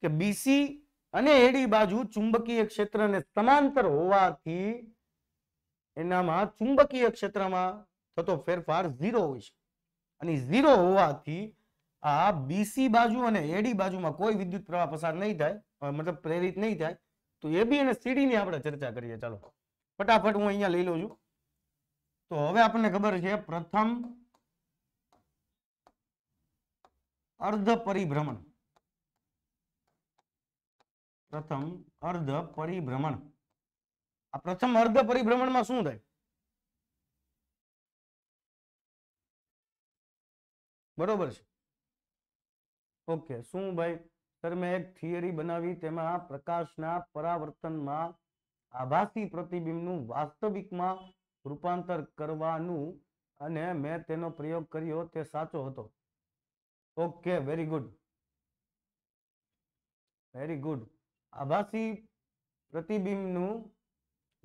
કે બીસી અને એડી બાજુ ચુંબકીય ક્ષેત્રને સમાંતર હોવાથી એનામાં ચુંબકીય ક્ષેત્રમાં થતો ફેરફાર ઝીરો હોય છે અને ઝીરો હોવાથી આ બીસી બાજુ અને એડી બાજુમાં કોઈ વિદ્યુત પ્રવાહ પસાર નહીં થાય મતલબ પ્રેરિત નહીં થાય તો એ બી અને સીડીની આપણે ચર્ચા કરીએ ચાલો ફટાફટ હું અહીંયા લઈ લઉં છું તો હવે આપણને ખબર છે પ્રથમ અર્ધ પરિભ્રમણ પ્રથમ અર્ધ પરિભ્રમણ આ પ્રથમ અર્ધ પરિભ્રમણમાં શું થાય બરોબર છે ઓકે શું ભાઈ સર મેં એક થિયરી બનાવી તેમાં પ્રકાશના પરાવર્તનમાં આભાસી પ્રતિબિંબનું વાસ્તવિકમાં રૂપાંતર કરવાનું અને મેં તેનો પ્રયોગ કર્યો તે સાચો હતો okay very good very good આભાસી પ્રતિબિંબનું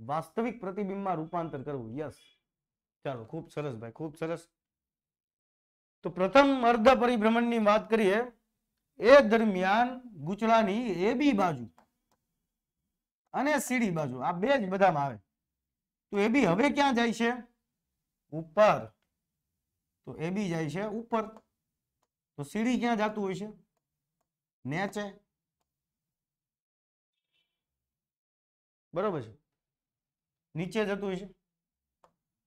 વાસ્તવિક પ્રતિબિંબમાં રૂપાંતર કરવું યસ ચાલો ખૂબ સરસ ભાઈ ખૂબ સરસ તો પ્રથમ અર્ધ પરિભ્રમણની વાત કરીએ એ દરમિયાન એ બી બાજુ અને સીડી બાજુ આ બે જ બધામાં આવે તો એ બી હવે ક્યાં જાય છે ઉપર તો એ બી જાય છે ઉપર તો સીડી ક્યાં જતું હોય છે નેચે બરોબર છે નીચે જતું હશે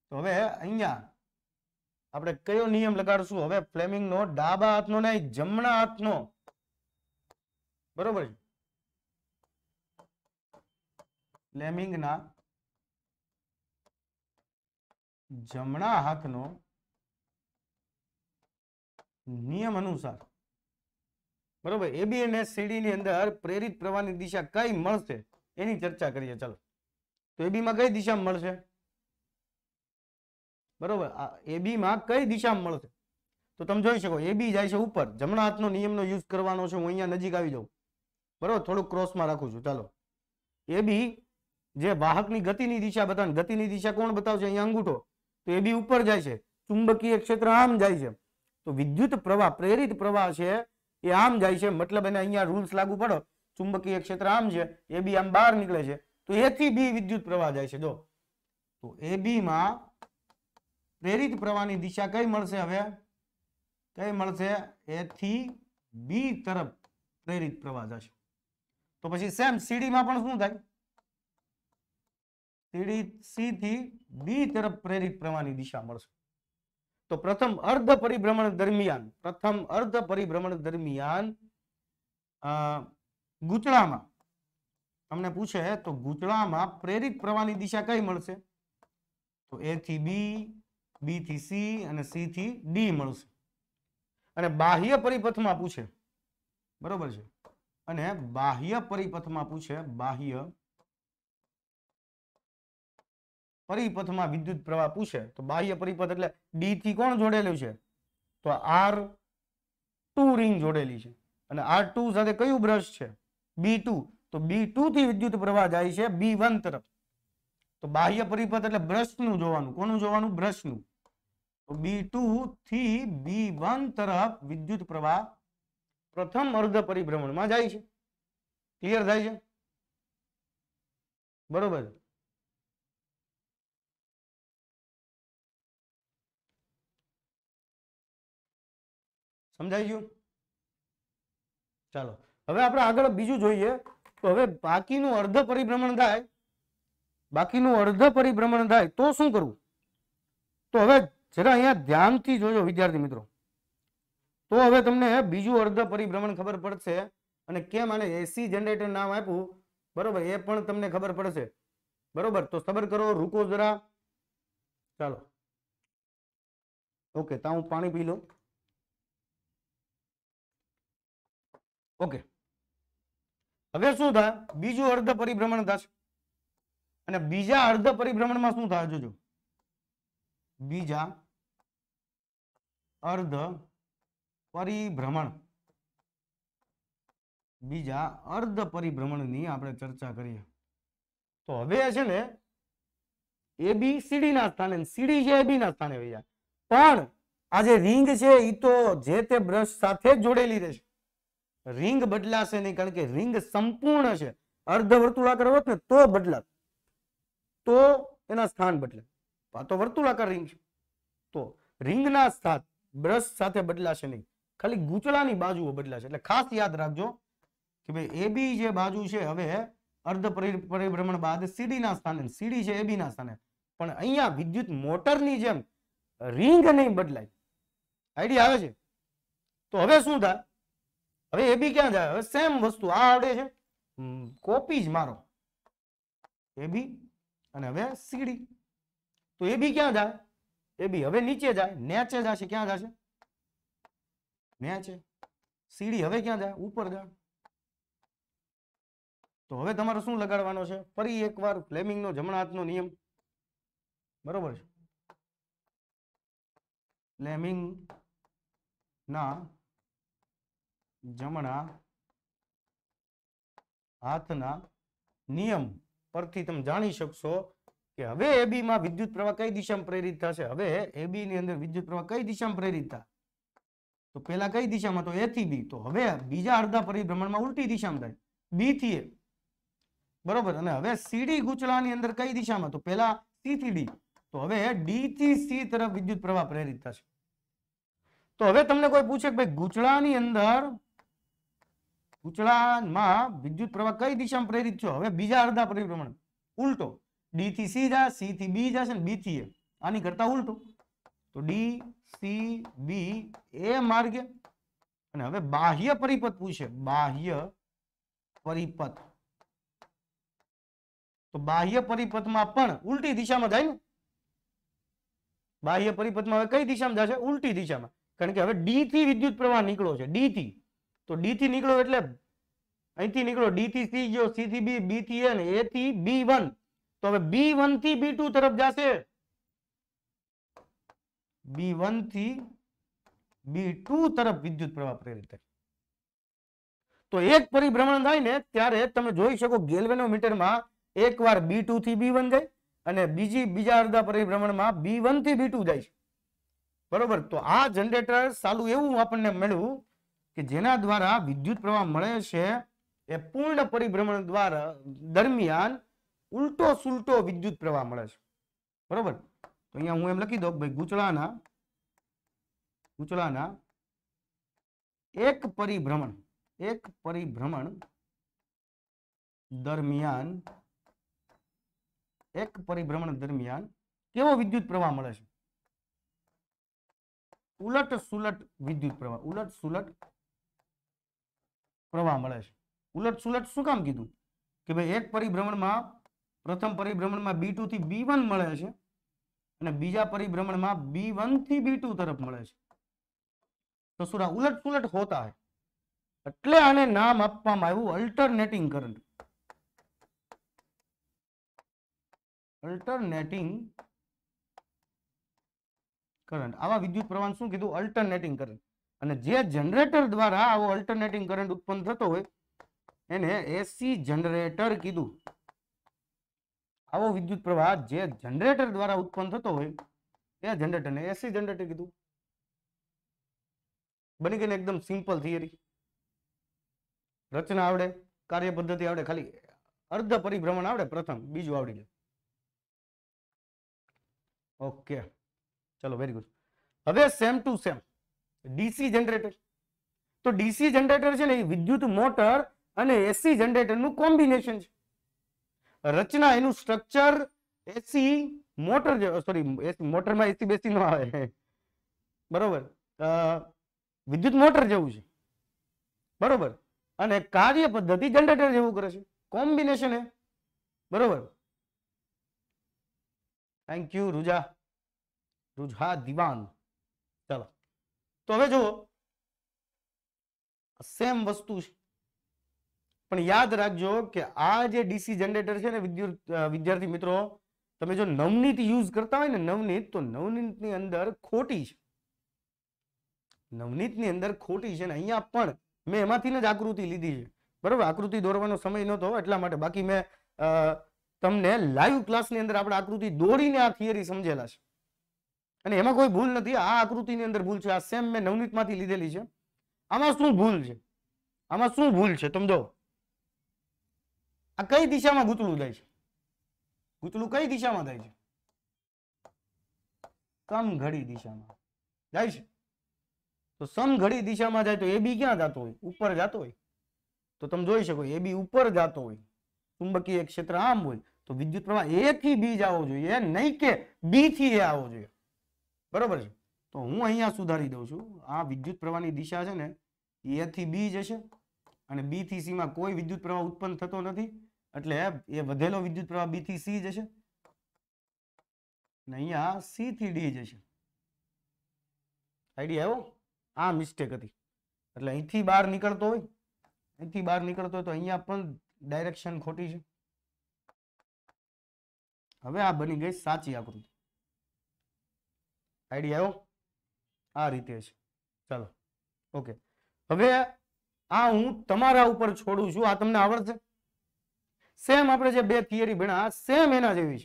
તો હવે અહીંયા આપણે કયો નિયમ લગાડશું હવે ફ્લેમિંગ નો ડાબા હાથનો ને જમણા હાથનો બરોબર છે ફ્લેમિંગના જમણા હાથનો નિયમ અનુસાર બરોબર એબી અને સીડી ની અંદર પ્રેરિત પ્રવાહની દિશા કઈ મળશે એની ચર્ચા કરીએ ચાલો તો એબીમાં કઈ દિશામાં મળશે બરોબર એબીમાં કઈ દિશામાં મળશે તો તમે જોઈ શકો એબી જાય છે ઉપર જમણા હાથનો નિયમનો યુઝ કરવાનો છે હું અહીંયા નજીક આવી જાઉં બરોબર થોડુંક ક્રોસમાં રાખું છું ચાલો એબી જે વાહકની ગતિની દિશા બતાવે ગતિની દિશા કોણ બતાવશે અહીંયા અંગૂઠો તો એબી ઉપર જાય છે ચુંબકીય ક્ષેત્ર આમ જાય છે તો વિદ્યુત પ્રવાહ પ્રેરિત પ્રવાહ છે એ આમ જાય છે મતલબ એને અહીંયા રૂલ્સ લાગુ પડો ચુંબકીય ક્ષેત્ર આમ છે એ બી આમ બહાર નીકળે છે તો એ થી બી વિદ્યુત પ્રવાહ જાય છે જો તો એ માં પ્રેરિત પ્રવાહની દિશા કઈ મળશે હવે કઈ મળશે એ થી બી તરફ પ્રેરિત પ્રવાહ જશે તો પછી સેમ સીડીમાં પણ શું થાય સીડી સી થી બી તરફ પ્રેરિત પ્રવાહની દિશા મળશે તો પ્રથમ અર્ધ પરિભ્રમણ દરમિયાન પ્રથમ અર્ધ પરિભ્રમણ દરમિયાન અ ગૂંચળામાં તમને પૂછે તો ગૂંચળામાં પ્રેરિત પ્રવાહની દિશા કઈ મળશે તો એ થી બી બી થી સી અને સી થી ડી મળશે અને બાહ્ય પરિપથમાં પૂછે બરોબર છે અને બાહ્ય પરિપથમાં પૂછે બાહ્ય પરિપથમાં વિદ્યુત પ્રવાહ પૂછે તો બાહ્ય પરિપથ એટલે ડી થી કોણ જોડેલું છે તો આર ટુ રિંગ જોડેલી છે અને આર ટુ સાથે કયું બ્રશ છે બી ટુ તો બી ટુ થી વિદ્યુત પ્રવાહ જાય છે બી વન તરફ તો બાહ્ય પરિપથ એટલે બ્રશનું જોવાનું કોનું જોવાનું બ્રશનું તો બી ટુ થી બી વન તરફ વિદ્યુત પ્રવાહ પ્રથમ અર્ધ પરિભ્રમણમાં જાય છે ક્લિયર થાય છે બરોબર સમજાઈ ગયું ચાલો હવે આપણે આગળ બીજું જોઈએ તો હવે બાકીનું અર્ધ પરિભ્રમણ થાય બાકીનું અર્ધ પરિભ્રમણ થાય તો શું કરવું તો હવે જરા અહીંયા ધ્યાનથી જોજો વિદ્યાર્થી મિત્રો તો હવે તમને બીજું અર્ધ પરિભ્રમણ ખબર પડશે અને કેમ આને એસી જનરેટર નામ આપ્યું બરોબર એ પણ તમને ખબર પડશે બરોબર તો સબર કરો રૂકો જરા ચાલો ઓકે તા હું પાણી પી લો ઓકે હવે શું થાય બીજું અર્ધ પરિભ્રમણ થશે અને બીજા અર્ધ પરિભ્રમણમાં શું થાય જોજો બીજા અર્ધ પરિભ્રમણ બીજા અર્ધ પરિભ્રમણની આપણે ચર્ચા કરીએ તો હવે છે ને એ બી સીડી ના સ્થાને સીડી છે એ બી ના સ્થાને વહી પણ આ જે રિંગ છે એ તો જે તે બ્રશ સાથે જ જોડેલી રહેશે રિંગ બદલાશે નહીં કારણ કે રિંગ સંપૂર્ણ છે અર્ધ વર્તુળાકાર હોત ને તો બદલાત તો એના સ્થાન બદલે આ તો વર્તુળાકાર રિંગ છે તો રિંગના સ્થાન બ્રશ સાથે બદલાશે નહીં ખાલી ગૂંચળાની બાજુઓ બદલાશે એટલે ખાસ યાદ રાખજો કે ભાઈ એબી જે બાજુ છે હવે અર્ધ પરિભ્રમણ બાદ સીડીના સ્થાને સીડી છે એબીના સ્થાને પણ અહીંયા વિદ્યુત મોટરની જેમ રિંગ નહીં બદલાય આઈડિયા આવે છે તો હવે શું થાય હવે એ બી ક્યાં જાય હવે સેમ વસ્તુ આ આવડે છે કોપી જ મારો એ બી અને હવે સીડી તો એ બી ક્યાં જાય એ બી હવે નીચે જાય નેચે જશે ક્યાં જશે નેચે સીડી હવે ક્યાં જાય ઉપર જાય તો હવે તમારે શું લગાડવાનો છે ફરી એકવાર નો જમણા હાથનો નિયમ બરોબર છે ફ્લેમિંગ ના જમણા હાથના નિયમ પરથી તમે જાણી શકશો કે હવે એબી માં વિદ્યુત પ્રવાહ કઈ દિશામાં પ્રેરિત થશે હવે એબી ની અંદર વિદ્યુત પ્રવાહ કઈ દિશામાં પ્રેરિત થાય તો પેલા કઈ દિશામાં તો એ થી બી તો હવે બીજા અડધા પરિભ્રમણમાં ઉલટી દિશામાં થાય બી થી એ બરોબર અને હવે સીડી ગુચલાની અંદર કઈ દિશામાં તો પેલા સી થી ડી તો હવે ડી થી સી તરફ વિદ્યુત પ્રવાહ પ્રેરિત થશે તો હવે તમને કોઈ પૂછે કે ભાઈ ગુચળાની અંદર ઉચળામાં વિદ્યુત પ્રવાહ કઈ દિશામાં પ્રેરિત છો હવે બીજા અડધા પરિભ્રમણ ઉલટો ડી થી સી જા સી થી બી જશે ને બી થી એ આની કરતા ઉલટો તો ડી સી બી એ માર્ગે અને હવે બાહ્ય પરિપથ પૂછે બાહ્ય પરિપથ તો બાહ્ય પરિપથમાં પણ ઉલટી દિશામાં જાય ને બાહ્ય પરિપથમાં હવે કઈ દિશામાં જશે ઉલટી દિશામાં કારણ કે હવે ડી થી વિદ્યુત પ્રવાહ નીકળો છે ડી થી તો ડી થી નીકળો એટલે અહીંથી નીકળો ડી થી સી ગયો સી થી બી બી થી એ થી બી વન તો હવે બી વન થી બી ટુ તરફ જશે બી વન થી બી ટુ તરફ વિદ્યુત પ્રવાહ પ્રેરિત તો એક પરિભ્રમણ થાય ને ત્યારે તમે જોઈ શકો ગેલવેનો એક વાર બી ટુ થી બી વન જાય અને બીજી બીજા અડધા પરિભ્રમણમાં બી વન થી બી ટુ જાય છે બરોબર તો આ જનરેટર સાલું એવું આપણને મળ્યું કે જેના દ્વારા વિદ્યુત પ્રવાહ મળે છે એ પૂર્ણ પરિભ્રમણ દ્વારા દરમિયાન ઉલટો સુલટો વિદ્યુત પ્રવાહ મળે છે બરોબર તો અહીંયા હું એમ લખી દઉં ભાઈ ગૂંચળાના ગૂંચળાના એક પરિભ્રમણ એક પરિભ્રમણ દરમિયાન એક પરિભ્રમણ દરમિયાન કેવો વિદ્યુત પ્રવાહ મળે છે ઉલટ સુલટ વિદ્યુત પ્રવાહ ઉલટ સુલટ પ્રવાહ મળે છે ઉલટ સુલટ શું કામ કીધું કે ભાઈ એક પરિભ્રમણમાં પ્રથમ પરિભ્રમણમાં બી થી બી મળે છે અને બીજા પરિભ્રમણમાં બી થી બી તરફ મળે છે તો સુરા ઉલટ સુલટ હોતા હે એટલે આને નામ આપવામાં આવ્યું અલ્ટરનેટિંગ કરંટ અલ્ટરનેટિંગ કરંટ આવા વિદ્યુત પ્રવાહ શું કીધું અલ્ટરનેટિંગ કરંટ અને જે જનરેટર દ્વારા આવો અલ્ટરનેટિંગ કરંટ ઉત્પન્ન થતો હોય એને એસી જનરેટર કીધું આવો વિદ્યુત પ્રવાહ જે જનરેટર દ્વારા ઉત્પન્ન થતો હોય એ જનરેટરને એસી જનરેટર કીધું બની ગઈને એકદમ સિમ્પલ થિયરી રચના આવડે કાર્ય પદ્ધતિ આવડે ખાલી અર્ધ પરિભ્રમણ આવડે પ્રથમ બીજું આવડી જાય ઓકે ચલો વેરી ગુડ હવે same to same DC generator તો ડીસી જનરેટર છે ને એ વિદ્યુત મોટર અને એસી જનરેટરનું કોમ્બિનેશન છે રચના એનું સ્ટ્રક્ચર એસી મોટર સોરી મોટરમાં એસી બેસી ન આવે બરોબર વિદ્યુત મોટર જેવું છે બરોબર અને કાર્ય પદ્ધતિ જનરેટર જેવું કરે છે કોમ્બિનેશન એ બરોબર થેન્ક યુ રુજા રૂઝા દિવાન ચલો તો હવે જુઓ સેમ વસ્તુ છે પણ યાદ રાખજો કે આ જે ડીસી જનરેટર છે ને વિદ્યાર્થી મિત્રો તમે જો નવનીત યુઝ કરતા હોય ને નવનીત તો નવનીતની અંદર ખોટી છે નવનીતની અંદર ખોટી છે ને અહીંયા પણ મેં એમાંથી જ આકૃતિ લીધી છે બરાબર આકૃતિ દોરવાનો સમય નહોતો એટલા માટે બાકી મેં તમને લાઈવ ક્લાસની અંદર આપણે આકૃતિ દોરીને આ થિયરી સમજેલા છે અને એમાં કોઈ ભૂલ નથી આ આકૃતિની અંદર ભૂલ છે આ સેમ મેં નવનીતમાંથી લીધેલી છે આમાં શું ભૂલ છે આમાં શું ભૂલ છે તમે જો આ કઈ દિશામાં ગુતળું જાય છે ગૂંતળું કઈ દિશામાં જાય છે સમઘડી દિશામાં જાય છે તો સમઘડી દિશામાં જાય તો એ બી ક્યાં જતો હોય ઉપર જતો હોય તો તમે જોઈ શકો એ બી ઉપર જતો હોય ચુંબકીય ક્ષેત્ર આમ હોય તો વિદ્યુત પ્રવાહ એ થી બી જ આવવો જોઈએ નહીં કે બી થી એ આવવો જોઈએ બરોબર છે તો હું અહીંયા સુધારી દઉં છું આ વિદ્યુત પ્રવાહની દિશા છે ને એ થી બી જશે અને બી થી સી માં કોઈ વિદ્યુત પ્રવાહ ઉત્પન્ન થતો નથી એટલે એ વધેલો વિદ્યુત પ્રવાહ બી થી સી જશે અને અહીંયા સી થી ડી જશે આઈડિયા આવ્યો આ મિસ્ટેક હતી એટલે અહીંથી બહાર નીકળતો હોય અહીંથી બહાર નીકળતો હોય તો અહીંયા પણ ડાયરેક્શન ખોટી છે હવે આ બની ગઈ સાચી આકૃતિ આઈડિયા આ રીતે છે ચાલો ઓકે હવે આ હું તમારા ઉપર છોડું છું આ તમને આવડશે સેમ આપણે જે બે થિયરી ભણ્યા સેમ એના જેવી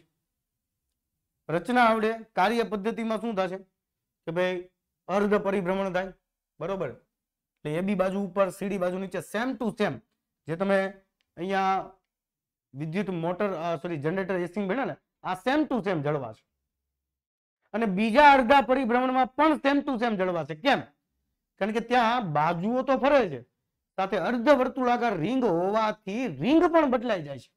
છે રચના આવડે કાર્ય પદ્ધતિમાં શું થશે કે ભાઈ અર્ધ પરિભ્રમણ થાય બરોબર એટલે એ બી બાજુ ઉપર સીડી બાજુ નીચે સેમ ટુ સેમ જે તમે અહીંયા વિદ્યુત મોટર સોરી જનરેટર એસિંગ ભણ્યા ને આ સેમ ટુ સેમ જળવા છે અને બીજા અડધા પરિભ્રમણમાં પણ તેમ તું તેમ જળવાશે કેમ કારણ કે ત્યાં બાજુઓ તો ફરે છે સાથે અર્ધ વર્તુળાકાર રિંગ હોવાથી રિંગ પણ બદલાઈ જાય છે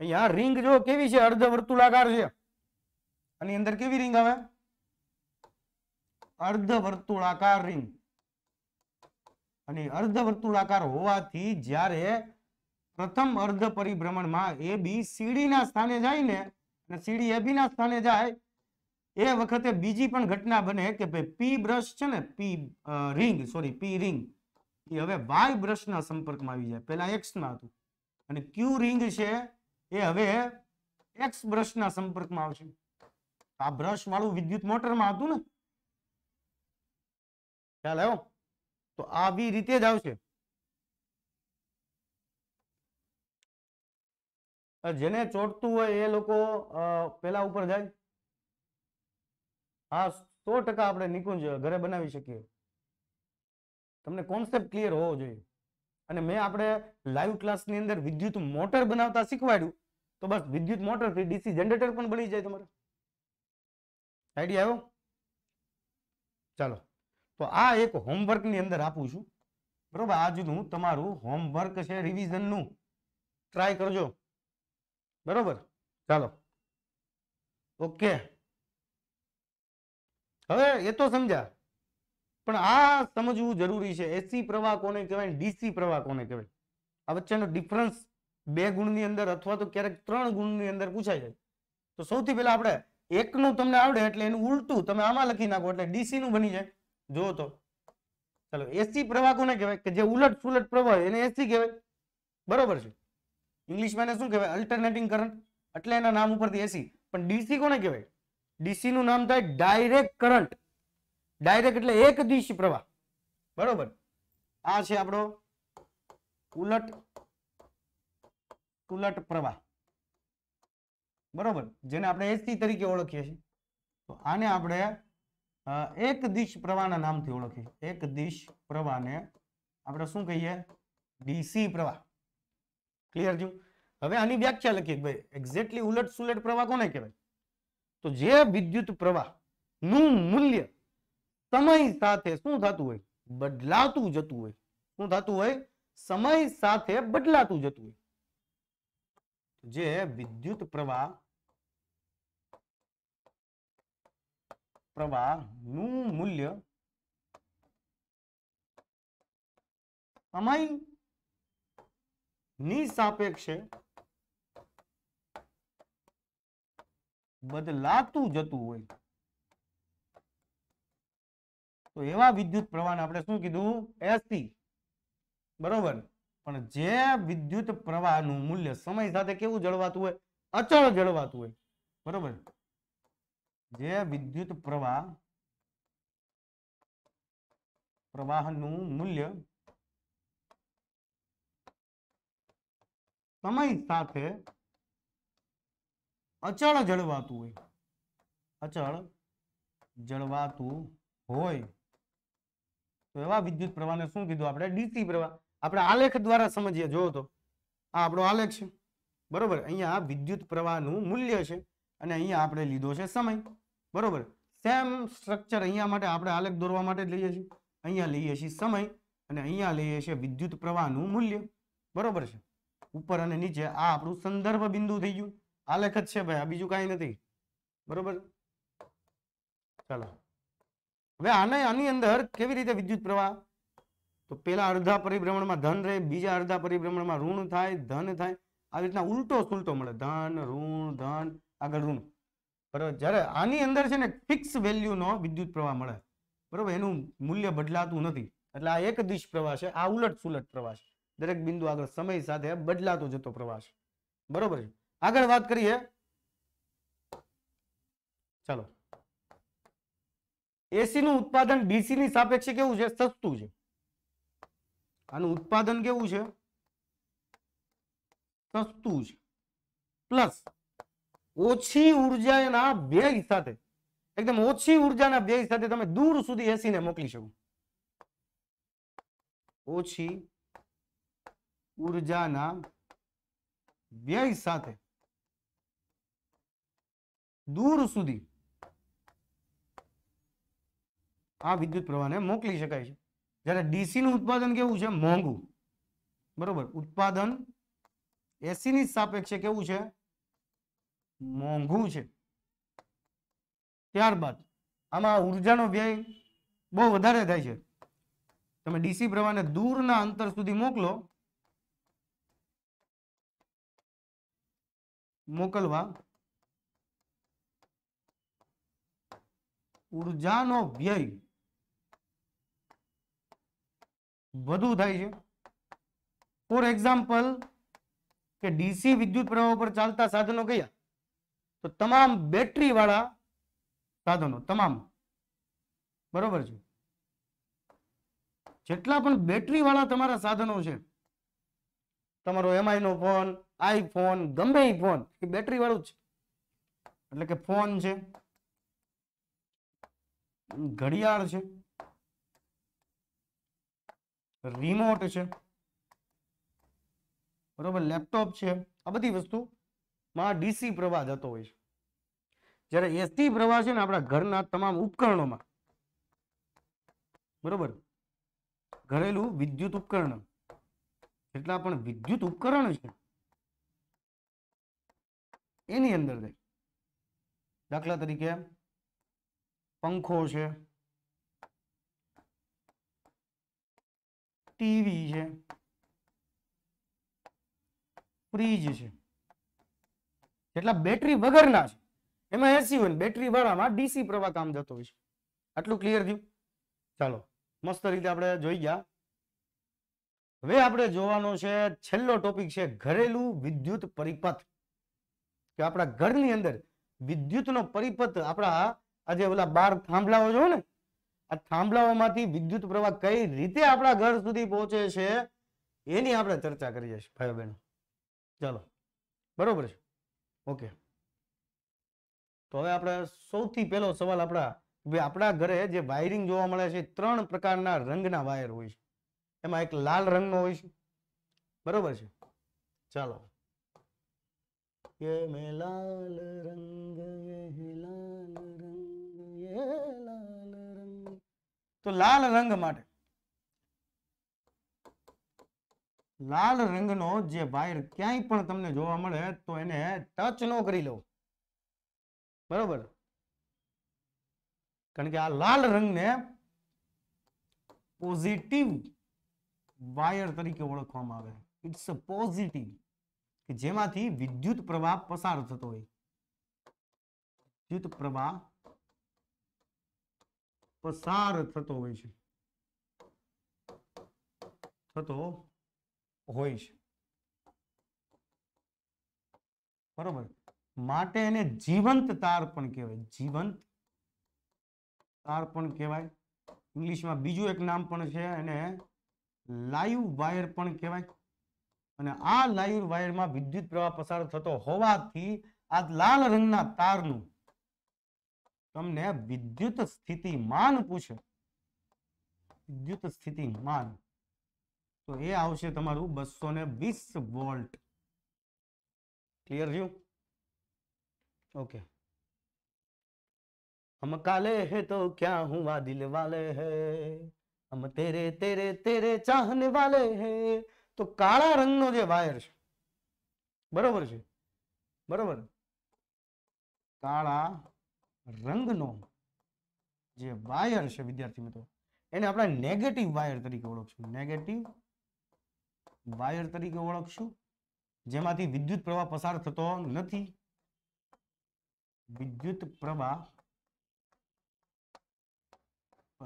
અહીંયા રિંગ જો કેવી છે અર્ધ વર્તુળાકાર છે આની અંદર કેવી રિંગ આવે અર્ધ વર્તુળાકાર રિંગ અને અર્ધ વર્તુળાકાર હોવાથી જ્યારે પ્રથમ અર્ધ પરિભ્રમણમાં એ બી સીડીના સ્થાને જાય ને ને સીડી એ બીના સ્થાને જાય એ વખતે બીજી પણ ઘટના બને કે ભાઈ પી બ્રશ છે ને P ring sorry P ring એ હવે વાય બ્રશના સંપર્કમાં આવી જાય પહેલા એક્સમાં હતું અને ક્યુ રિંગ છે એ હવે એક્સ બ્રશના સંપર્કમાં આવશે આ બ્રશ વાળું વિદ્યુત મોટરમાં હતું ને ખ્યાલ આવ્યો તો આવી રીતે જ આવશે જેને ચોટતું હોય એ લોકો પેલા ઉપર જાય હા સો ટકા આપણે નિકુંજ ઘરે બનાવી શકીએ તમને કોન્સેપ્ટ ક્લિયર હોવો જોઈએ અને મેં આપણે લાઈવ ક્લાસની અંદર વિદ્યુત મોટર બનાવતા શીખવાડ્યું તો બસ વિદ્યુત મોટરથી ડીસી જનરેટર પણ બની જાય તમારે આઈડિયા આવ્યો ચાલો તો આ એક હોમવર્કની અંદર આપું છું બરોબર આજનું તમારું હોમવર્ક છે રિવિઝનનું ટ્રાય કરજો બરોબર ચાલો ઓકે હવે એ તો સમજા પણ આ સમજવું જરૂરી છે એસી પ્રવાહ કોને કહેવાય ડીસી પ્રવાહ કોને કહેવાય આ વચ્ચેનો ડિફરન્સ બે ગુણની અંદર અથવા તો ક્યારેક ત્રણ ગુણની અંદર પૂછાય જાય તો સૌથી પહેલા આપણે એકનું તમને આવડે એટલે એનું ઉલટું તમે આમાં લખી નાખો એટલે ડીસી નું બની જાય જુઓ તો ચાલો એસી પ્રવાહ કોને કહેવાય કે જે ઉલટ સુલટ પ્રવાહ એને એસી કહેવાય બરોબર છે ઇંગ્લિશમાં એને શું કહેવાય અલ્ટરનેટિંગ કરંટ એટલે એના નામ ઉપરથી એસી પણ ડીસી કોને કહેવાય ડીસી નું નામ થાય ડાયરેક્ટ કરંટ ડાયરેક્ટ એટલે એક દિશી પ્રવાહ બરોબર આ છે આપણો ઉલટ ઉલટ પ્રવાહ બરોબર જેને આપણે એસી તરીકે ઓળખીએ છીએ તો આને આપણે એક દિશ પ્રવાહના નામથી ઓળખીએ એક દિશ પ્રવાહને આપણે શું કહીએ ડીસી પ્રવાહ ક્લિયર થયું હવે આની વ્યાખ્યા લખીએ ભાઈ એક્ઝેક્ટલી ઉલટ સુલટ પ્રવાહ કોને કહેવાય તો જે વિદ્યુત પ્રવાહ મૂલ્ય સમય સાથે શું થતું હોય બદલાતું જતું હોય શું થતું હોય સમય સાથે બદલાતું જતું હોય જે વિદ્યુત પ્રવાહ પ્રવાહનું મૂલ્ય સમય ની બદલાતું જતું હોય તો એવા વિદ્યુત પ્રવાહ આપણે શું કીધું એસી બરોબર પણ જે વિદ્યુત પ્રવાહનું મૂલ્ય સમય સાથે કેવું જળવાતું હોય અચળ જળવાતું હોય બરોબર જે વિદ્યુત પ્રવાહ પ્રવાહનું મૂલ્ય સમય સાથે અચળ જળવાતું હોય અચળ જળવાતું હોય તો એવા વિદ્યુત પ્રવાહને શું કીધું આપણે ડીસી પ્રવાહ આપણે આલેખ દ્વારા સમજીએ જો તો આ આપણો આલેખ છે બરોબર અહીંયા વિદ્યુત પ્રવાહનું મૂલ્ય છે અને અહીંયા આપણે લીધો છે સમય બરોબર સેમ સ્ટ્રક્ચર અહીંયા માટે આપણે આલેખ દોરવા માટે લઈએ છીએ અહીંયા લઈએ છીએ સમય અને અહીંયા લઈએ છીએ વિદ્યુત પ્રવાહનું મૂલ્ય બરોબર છે ઉપર અને નીચે આ આપણું સંદર્ભ બિંદુ થઈ ગયું આલેખ જ છે ભાઈ આ બીજું કાંઈ નથી બરોબર ચાલો હવે આને આની અંદર કેવી રીતે વિદ્યુત પ્રવાહ તો પેલા અડધા પરિભ્રમણમાં ધન રહે બીજા અડધા પરિભ્રમણમાં ઋણ થાય ધન થાય આવી રીતના ઉલટો સુલટો મળે ધન ઋણ ધન આગળ ઋણ બરોબર જ્યારે આની અંદર છે ને ફિક્સ વેલ્યુનો વિદ્યુત પ્રવાહ મળે બરોબર એનું મૂલ્ય બદલાતું નથી એટલે આ એક દિશ પ્રવાહ છે આ ઉલટ સુલટ પ્રવાહ છે દરેક બિંદુ આગળ સમય સાથે બદલાતો જતો પ્રવાસ બરોબર છે આગળ વાત કરીએ ચાલો એસી નું ઉત્પાદન બીસી ની સાપેક્ષે કેવું છે સસ્તું છે આનું ઉત્પાદન કેવું છે સસ્તું છે પ્લસ ઓછી ઉર્જાના વ્યય સાથે એકદમ ઓછી ઉર્જાના વ્યય સાથે તમે દૂર સુધી એસી ને મોકલી શકો ઓછી ઉર્જાના વ્યય સાથે દૂર સુધી આ વિદ્યુત પ્રવાહને મોકલી શકાય છે જ્યારે ડીસીનું ઉત્પાદન કેવું છે મોંઘું બરોબર ઉત્પાદન એસી ની સાપેક્ષે કેવું છે મોંઘું છે ત્યારબાદ આમાં ઉર્જાનો વ્યય બહુ વધારે થાય છે તમે ડીસી પ્રવાહને દૂરના અંતર સુધી મોકલો મોકલવા ઉર્જાનો વ્યય વધુ થાય છે ફોર એક્ઝામ્પલ કે ડીસી વિદ્યુત પ્રવાહ પર ચાલતા સાધનો કયા તો તમામ બેટરી વાળા સાધનો તમામ બરોબર છે જેટલા પણ બેટરી વાળા તમારા સાધનો છે તમારો એમઆઈ નો ફોન આઈફોન ગમે એ ફોન એ બેટરી વાળું છે એટલે કે ફોન છે ઘડિયાળ છે રિમોટ છે બરોબર લેપટોપ છે આ બધી વસ્તુમાં ડીસી પ્રવાહ જતો હોય છે જ્યારે એસી પ્રવાહ છે ને આપણા ઘરના તમામ ઉપકરણોમાં બરોબર ઘરેલું વિદ્યુત ઉપકરણ જેટલા પણ વિદ્યુત ઉપકરણ છે એની અંદર દે દાખલા તરીકે પંખો છે ટીવી છે ફ્રીજ છે જેટલા બેટરી વગરના છે એમાં એસી હોય બેટરી વાળામાં ડીસી પ્રવાહ કામ જતો હોય છે આટલું ક્લિયર થયું ચાલો મસ્ત રીતે આપણે જોઈ ગયા હવે આપણે જોવાનો છેલ્લો ટોપિક છે ઘરેલું વિદ્યુત પરિપથ કે આપણા ઘરની અંદર વિદ્યુતનો પરિપથ આપણા આજે ઓલા બાર થાંભલાઓ જો ને આ થાંભલાઓમાંથી વિદ્યુત પ્રવાહ કઈ રીતે આપણા ઘર સુધી પહોંચે છે એની આપણે ચર્ચા કરીએ છીએ ભાઈ બહેનો ચાલો બરોબર છે ઓકે તો હવે આપણે સૌથી પહેલો સવાલ આપણા આપણા ઘરે જે વાયરિંગ જોવા મળે છે ત્રણ પ્રકારના રંગના વાયર હોય છે એમાં એક લાલ રંગનો હોય છે બરોબર છે ચાલો મેં લાલ રંગ લાલ રંગ લાલ રંગ તો લાલ રંગ માટે લાલ રંગનો જે વાયર ક્યાંય પણ તમને જોવા મળે તો એને ટચ નો કરી લો બરોબર કારણ કે આ લાલ રંગને પોઝિટિવ વાયર તરીકે ઓળખવામાં આવે ઇટ્સ અ પોઝિટિવ કે જેમાંથી વિદ્યુત પ્રવાહ પસાર થતો હોય વિદ્યુત પ્રવાહ પસાર થતો હોય છે થતો હોય છે બરોબર માટે એને જીવંત તાર પણ કહેવાય જીવંત તાર પણ કહેવાય ઇંગ્લિશમાં બીજું એક નામ પણ છે એને લાઈવ વાયર પણ કહેવાય અને આ લાઈવ વાયરમાં વિદ્યુત પ્રવાહ પસાર થતો હોવાથી આ લાલ રંગના તારનું તમને વિદ્યુત સ્થિતિમાન પૂછે વિદ્યુત સ્થિતિમાન તો એ આવશે તમારું બસો ને વીસ વોલ્ટ ક્લિયર થયું ઓકે હમ કાલે હે તો ક્યાં હું દિલ વાલે હે હમ તેરે તેરે તેરે ચાહને વાલે હે તો કાળા રંગનો જે વાયર છે બરોબર છે બરોબર કાળા રંગનો જે વાયર છે વિદ્યાર્થી મિત્રો એને આપણે નેગેટિવ વાયર તરીકે ઓળખશું નેગેટિવ વાયર તરીકે ઓળખશું જેમાંથી વિદ્યુત પ્રવાહ પસાર થતો નથી વિદ્યુત પ્રવાહ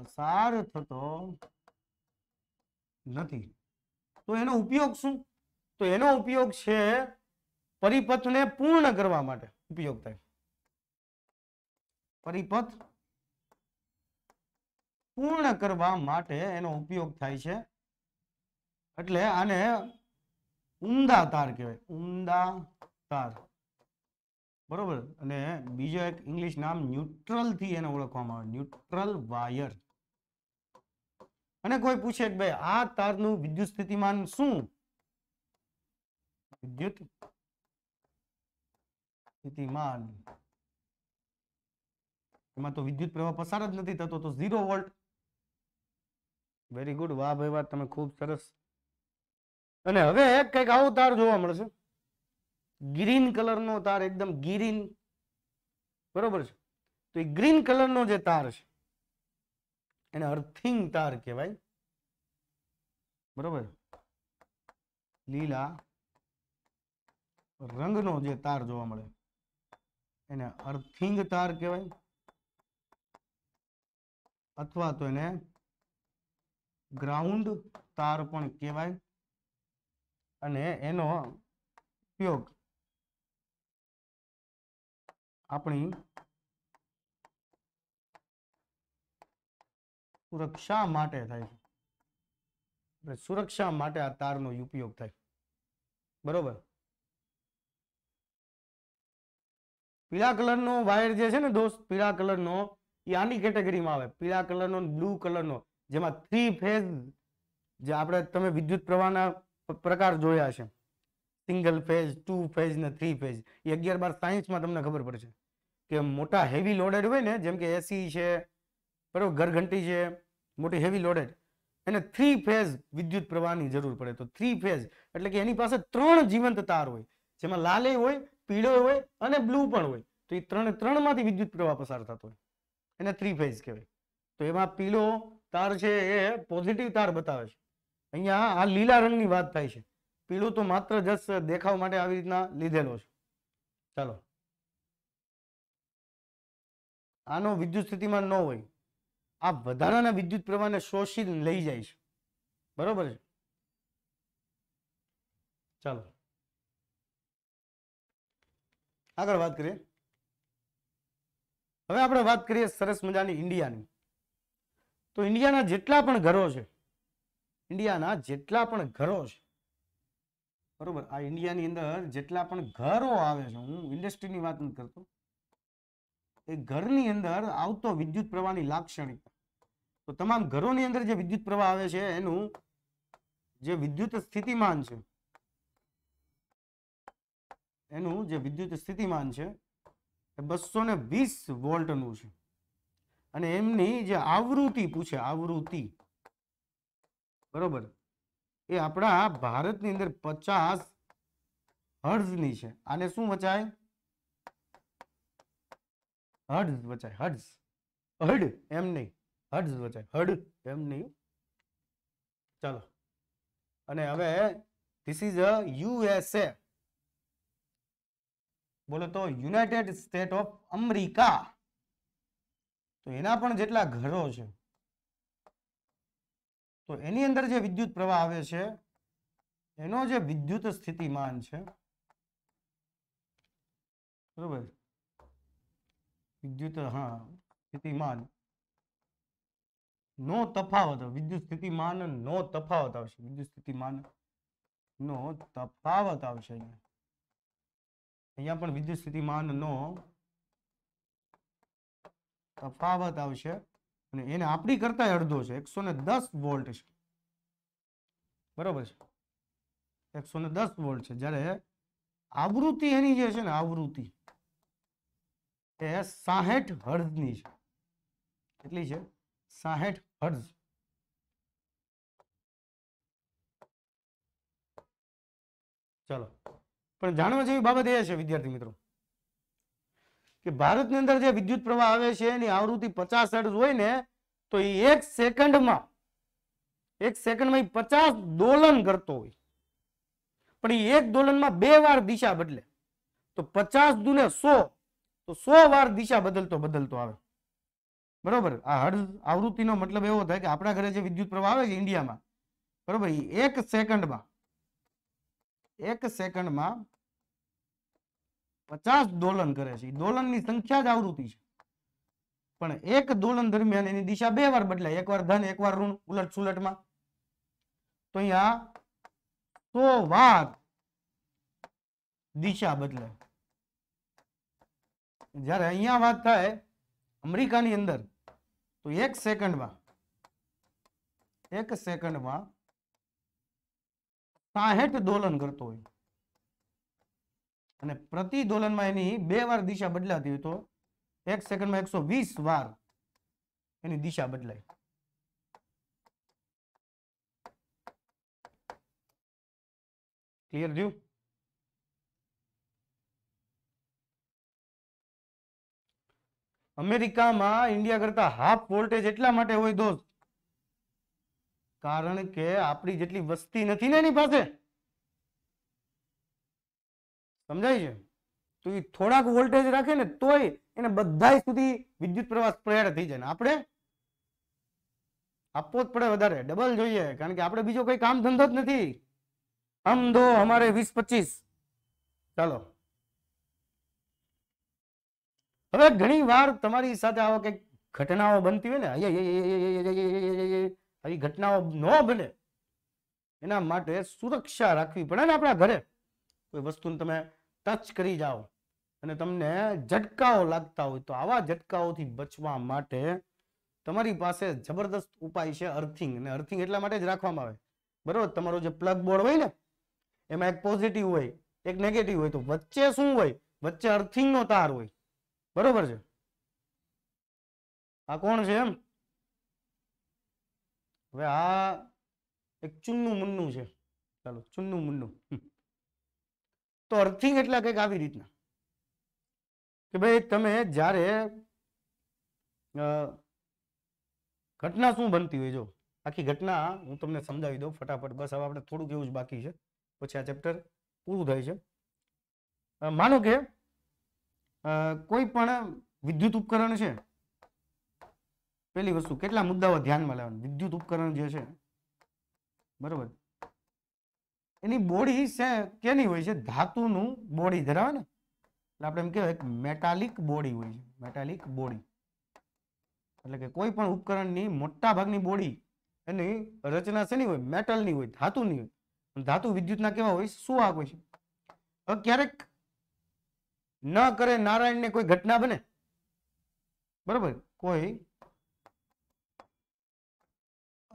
પસાર થતો નથી તો એનો ઉપયોગ શું તો એનો ઉપયોગ છે પરિપથ ને પૂર્ણ કરવા માટે ઉપયોગ થાય પરિપથ પૂર્ણ કરવા માટે એનો ઉપયોગ થાય છે એટલે આને ઉમદા તાર કહેવાય ઉમદા તાર બરોબર અને બીજો એક ઇંગ્લિશ નામ ન્યુટ્રલ થી એને ઓળખવામાં આવે ન્યુટ્રલ વાયર અને કોઈ પૂછે કે ભાઈ આ તારનું વિદ્યુત સ્થિતિમાન શું વિદ્યુત સ્થિતિમાન એમાં તો વિદ્યુત પ્રવાહ પસાર જ નથી થતો તો ઝીરો વોલ્ટ વેરી ગુડ વાહ ભાઈ વાહ તમે ખૂબ સરસ અને હવે કઈક આવો તાર જોવા મળશે ગ્રીન કલરનો તાર એકદમ ગ્રીન બરોબર છે તો એ ગ્રીન કલરનો જે તાર છે એને અર્થિંગ તાર કહેવાય બરોબર લીલા રંગનો જે તાર જોવા મળે એને અર્થિંગ તાર કહેવાય અથવા તો એને ગ્રાઉન્ડ તાર પણ કહેવાય અને એનો ઉપયોગ આપણી સુરક્ષા માટે થાય છે સુરક્ષા માટે આ તારનો ઉપયોગ થાય બરોબર પીળા કલરનો વાયર જે છે ને દોસ્ત પીળા કલરનો એ આની કેટેગરીમાં આવે પીળા કલરનો બ્લુ કલરનો જેમાં થ્રી ફેઝ જે આપણે તમે વિદ્યુત પ્રવાહના પ્રકાર જોયા છે સિંગલ ફેઝ ટુ ફેઝ ને થ્રી ફેઝ એ અગિયાર બાર સાયન્સમાં તમને ખબર પડશે કે મોટા હેવી લોડેડ હોય ને જેમ કે એસી છે બરોબર ઘરઘંટી છે મોટી હેવી લોડેડ એને થ્રી ફેઝ વિદ્યુત પ્રવાહની જરૂર પડે તો થ્રી ફેઝ એટલે કે એની પાસે ત્રણ જીવંત તાર હોય જેમાં લાલે હોય પીળો હોય અને બ્લુ પણ હોય તો એ ત્રણ ત્રણમાંથી વિદ્યુત પ્રવાહ પસાર થતો હોય એને થ્રી ફેઝ કહેવાય તો એમાં પીળો તાર છે એ પોઝિટિવ તાર બતાવે છે અહીંયા આ લીલા રંગની વાત થાય છે પીળું તો માત્ર જસ્ટ દેખાવ માટે આવી રીતના લીધેલો છે ચાલો આનો વિદ્યુત સ્થિતિમાં ન હોય આ વધારાના વિદ્યુત પ્રવાહને શોષી લઈ જાય છે બરોબર છે ચાલો આગળ વાત કરીએ હવે આપણે વાત કરીએ સરસ મજાની ઇન્ડિયાની તો ઇન્ડિયાના જેટલા પણ ઘરો છે ઇન્ડિયાના જેટલા પણ ઘરો છે બરોબર આ ઇન્ડિયાની અંદર જેટલા પણ ઘરો આવે છે હું ઇન્ડસ્ટ્રીની વાત નથી કરતો એ ઘરની અંદર આવતો વિદ્યુત પ્રવાહની લાક્ષણિકતા તો તમામ ઘરોની અંદર જે વિદ્યુત પ્રવાહ આવે છે એનું જે વિદ્યુત સ્થિતિમાન છે એનું જે વિદ્યુત સ્થિતિમાન છે એ બસો ને વીસ વોલ્ટનું છે અને એમની જે આવૃત્તિ પૂછે આવૃત્તિ બરોબર એ આપણા ભારતની અંદર પચાસ હર્ઝની છે આને શું વચાય હર્ડ વચાય હર્ડ્સ હડ એમ નહીં હર્ડ્સ વચાય હડ એમ નહીં ચાલો અને હવે ધીસ ઇઝ અ યુએસએ બોલો તો યુનાઇટેડ સ્ટેટ ઓફ અમેરિકા તો એના પણ જેટલા ઘરો છે તો એની અંદર જે વિદ્યુત પ્રવાહ આવે છે એનો જે વિદ્યુત સ્થિતિમાન છે બરોબર વિદ્યુત હા સ્થિતિમાન નો તફાવત વિદ્યુત સ્થિતિમાન નો તફાવત આવશે વિદ્યુત સ્થિતિમાન નો તફાવત આવશે અહીંયા પણ વિદ્યુત સ્થિતિમાન નો તફાવત આવશે અને એને આપણી કરતા અડધો છે એકસો ને દસ વોલ્ટ છે બરોબર છે એકસો ને દસ વોલ્ટ છે જ્યારે આવૃત્તિ એની જે છે ને આવૃત્તિ એ સાહેઠ હર્ઝની છે કેટલી છે સાહેઠ હર્ઝ ચલો પણ જાણવા જેવી બાબત એ છે વિદ્યાર્થી મિત્રો કે ભારતની અંદર જે વિદ્યુત પ્રવાહ આવે છે એની આવૃત્તિ પચાસ હર્ઝ હોય ને તો એ એક સેકન્ડમાં એક સેકન્ડમાં પચાસ દોલન કરતો હોય પણ એ એક દોલનમાં બે વાર દિશા બદલે તો પચાસ દુને સો તો સો વાર દિશા બદલતો બદલતો આવે બરોબર આ હર્ષ આવૃત્તિનો મતલબ એવો થાય કે આપણા ઘરે જે વિદ્યુત પ્રવાહ આવે છે ઇન્ડિયામાં બરોબર એક સેકન્ડમાં એક સેકન્ડમાં પચાસ દોલન કરે છે દોલનની સંખ્યા જ આવૃત્તિ છે પણ એક દોલન દરમિયાન એની દિશા બે વાર બદલાય એકવાર ધન એકવાર ઋણ ઉલટ સુલટમાં તો અહીંયા સો વાર દિશા બદલાય જ્યારે અહીંયા વાત થાય અમેરિકાની અંદર તો એક સેકન્ડમાં એક સેકન્ડમાં સાહેઠ દોલન કરતો હોય અને પ્રતિ દોલનમાં એની બે વાર દિશા બદલાતી હોય તો એક સેકન્ડમાં એકસો વીસ વાર એની દિશા બદલાય ક્લિયર થયું અમેરિકામાં ઇન્ડિયા કરતા હાફ વોલ્ટેજ એટલા માટે હોય દોસ્ત કારણ કે આપણી જેટલી વસ્તી નથી ને એની પાસે સમજાય છે તો એ થોડાક વોલ્ટેજ રાખે ને તોય એને બધા સુધી વિદ્યુત પ્રવાહ સ્પ્રેડ થઈ જાય ને આપણે આપવો જ પડે વધારે ડબલ જોઈએ કારણ કે આપણે બીજો કોઈ કામ ધંધો જ નથી આમ દો અમારે વીસ પચીસ ચાલો હવે ઘણી વાર તમારી સાથે આવો કંઈક ઘટનાઓ બનતી હોય ને આવી ઘટનાઓ ન બને એના માટે સુરક્ષા રાખવી પડે ને આપણા ઘરે કોઈ વસ્તુને તમે ટચ કરી જાઓ અને તમને ઝટકાઓ લાગતા હોય તો આવા ઝટકાઓથી બચવા માટે તમારી પાસે જબરદસ્ત ઉપાય છે અર્થિંગ અને અર્થિંગ એટલા માટે જ રાખવામાં આવે બરોબર તમારો જે પ્લગ બોર્ડ હોય ને એમાં એક પોઝિટિવ હોય એક નેગેટિવ હોય તો વચ્ચે શું હોય વચ્ચે અર્થિંગનો તાર હોય બરોબર છે આ કોણ છે એમ હવે આ એક ચુન્નું મુન્નું છે ચાલો ચુન્નું મુન્નું તો અર્થિંગ એટલે કંઈક આવી રીતના કે ભાઈ તમે જ્યારે ઘટના શું બનતી હોય જો આખી ઘટના હું તમને સમજાવી દઉં ફટાફટ બસ હવે આપણે થોડુંક એવું જ બાકી છે પછી આ ચેપ્ટર પૂરું થાય છે માનો કે કોઈ પણ વિદ્યુત ઉપકરણ છે પેલી વસ્તુ કેટલા મુદ્દાઓ ધ્યાનમાં લેવાનું વિદ્યુત ઉપકરણ જે છે બરોબર એની બોડી કેની હોય છે ધાતુનું બોડી ધરાવે ને એટલે આપણે એમ કહેવાય એક મેટાલિક બોડી હોય છે મેટાલિક બોડી એટલે કે કોઈ પણ ઉપકરણની મોટા ભાગની બોડી એની રચના શેની હોય મેટલની હોય ધાતુની હોય ધાતુ વિદ્યુતના કેવા હોય સુવાહક હોય છે હવે ક્યારેક ન કરે નારાયણને કોઈ ઘટના બને બરોબર કોઈ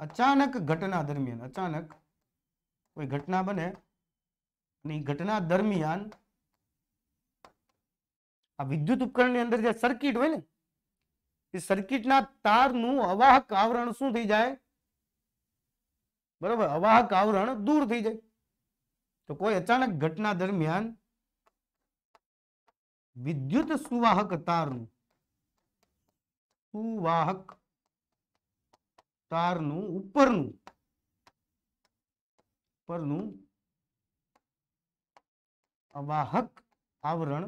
અચાનક ઘટના દરમિયાન અચાનક કોઈ ઘટના બને અને એ ઘટના દરમિયાન આ વિદ્યુત ઉપકરણની અંદર જે સર્કિટ હોય ને એ સર્કિટના તારનું અવાહક આવરણ શું થઈ જાય બરોબર અવાહક આવરણ દૂર થઈ જાય તો કોઈ અચાનક ઘટના દરમિયાન વિદ્યુત સુવાહક તારનું સુવાહક તારનું ઉપરનું પરનું અવાહક આવરણ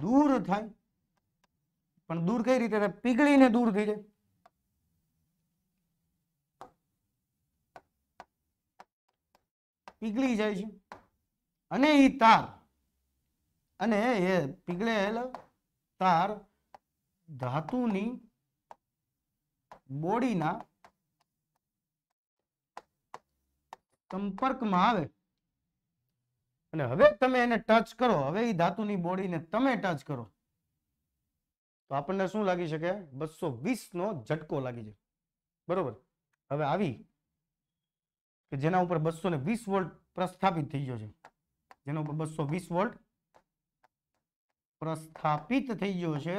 દૂર થાય પણ દૂર કઈ રીતે થાય પીગળીને દૂર થઈ જાય પીગળી જાય છે અને એ તાર અને એ પીગળેલ તાર ધાતુની બોડીના સંપર્કમાં આવે અને હવે તમે એને ટચ કરો હવે એ ધાતુની બોડીને તમે ટચ કરો તો આપણને શું લાગી શકે બસો નો ઝટકો લાગી જાય બરોબર હવે આવી કે જેના ઉપર બસો ને વીસ વોલ્ટ પ્રસ્થાપિત થઈ ગયો છે જેનો બસો વીસ વોલ્ટ પ્રસ્થાપિત થઈ ગયો છે